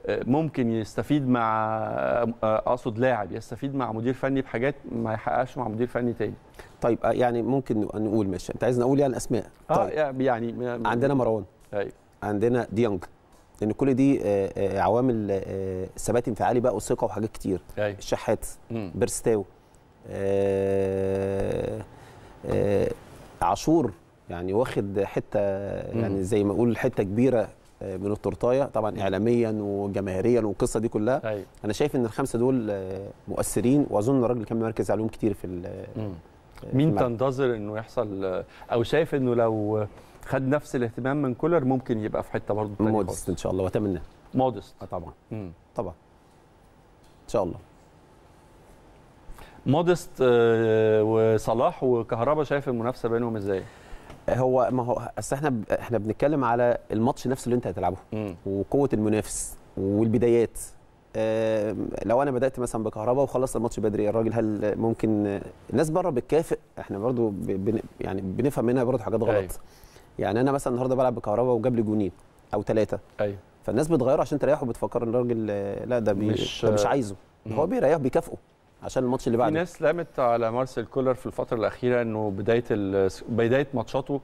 آه، ممكن يستفيد مع آه، اقصد لاعب يستفيد مع مدير فني بحاجات ما يحققش مع مدير فني تاني طيب آه، يعني ممكن نقول ماشي انت عايزني نقول يعني اسماء طيب آه يعني عندنا مروان ايوه عندنا ديانج لان كل دي عوامل ثبات انفعالي بقى وثقه وحاجات كتير أيوة. الشحات بيرستاو آه آه، عاشور يعني واخد حته يعني زي ما اقول حته كبيره آه، من التورتايه طبعا اعلاميا وجماهيريا والقصه دي كلها أيوة. انا شايف ان الخمسه دول آه، مؤثرين واظن الراجل كان مركز عليهم كتير في مين في تنتظر انه يحصل او شايف انه لو خد نفس الاهتمام من كولر ممكن يبقى في حته برضه مودست ان شاء الله واتمنى مودست طبعا مم. طبعا ان شاء الله مودست آه، وصلاح وكهربا شايف المنافسه بينهم ازاي؟ هو ما هو اصل احنا احنا بنتكلم على الماتش نفسه اللي انت هتلعبه وقوه المنافس والبدايات أه لو انا بدات مثلا بكهرباء وخلصت الماتش بدري الراجل هل ممكن الناس بره بتكافئ احنا برضو بن يعني بنفهم منها برضو حاجات غلط أيوه. يعني انا مثلا النهارده بلعب بكهرباء وجاب لي جونين او ثلاثه ايوه فالناس بتغيره عشان تريحه بتفكر ان الراجل آه، لا ده, مش... مش عايزه هو بيريح بيكافئه عشان الماتش اللي بعده في ناس لامت على مارسيل كولر في الفتره الاخيره انه بدايه بدايه ماتشاته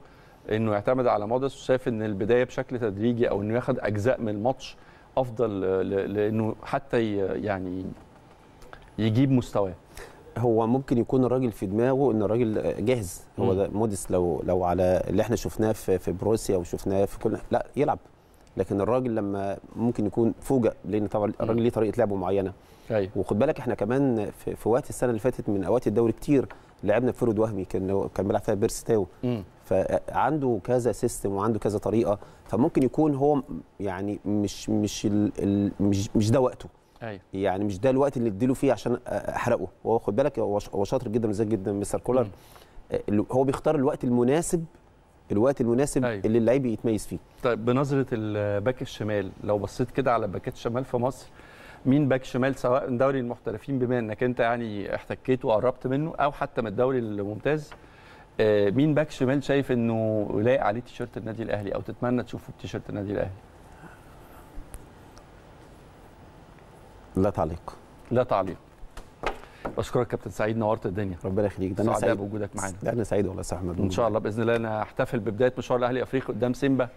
انه يعتمد على مودس وشاف ان البدايه بشكل تدريجي او انه ياخد اجزاء من الماتش افضل لانه حتى يعني يجيب مستواه هو ممكن يكون الراجل في دماغه ان الراجل جاهز هو ده موديس لو لو على اللي احنا شفناه في في بروسيا وشفناه في كل لا يلعب لكن الراجل لما ممكن يكون فوجئ لان طبعا الراجل ليه طريقه لعبه معينه أيوة. وخد بالك احنا كمان في, في وقت السنه اللي فاتت من اوقات الدوري كتير لعبنا فرد وهمي كان كان بيلعب فيها بيرس تاو فعنده كذا سيستم وعنده كذا طريقه فممكن يكون هو يعني مش مش ال مش مش ده وقته أيوة. يعني مش ده الوقت اللي اديله فيه عشان احرقه هو خد بالك هو شاطر جدا مزاج جدا مستر كولر مم. هو بيختار الوقت المناسب الوقت المناسب أيوة. اللي اللعيب يتميز فيه طيب بنظره الباك الشمال لو بصيت كده على باكات الشمال في مصر مين باك شمال سواء دوري المحترفين بما انك انت يعني احتكيت وقربت منه او حتى من الدوري الممتاز آه، مين باك شمال شايف انه لايق عليه تيشيرت النادي الاهلي او تتمنى تشوفه بتيشيرت النادي الاهلي؟ لا تعليق لا تعليق بشكرك كابتن سعيد نورت الدنيا ربنا يخليك ده انا سعيد بوجودك معانا ده انا سعيد والله يا احمد ان شاء الله باذن الله انا هحتفل ببدايه مشوار الاهلي افريقي قدام سيمبا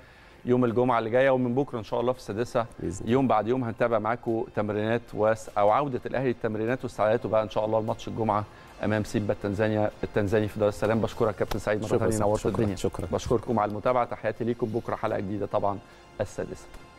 يوم الجمعه اللي جايه ومن بكره ان شاء الله في السادسه يوم بعد يوم هنتابع معاكم تمرينات واس او عوده الاهلي التمرينات واستعداداته بقى ان شاء الله لماتش الجمعه امام سيبا التنزانيا التنزاني في دار السلام بشكرك كابتن سعيد مره ثانيه نورت الدنيا شكرا بشكركم على المتابعه تحياتي ليكم بكره حلقه جديده طبعا السادسه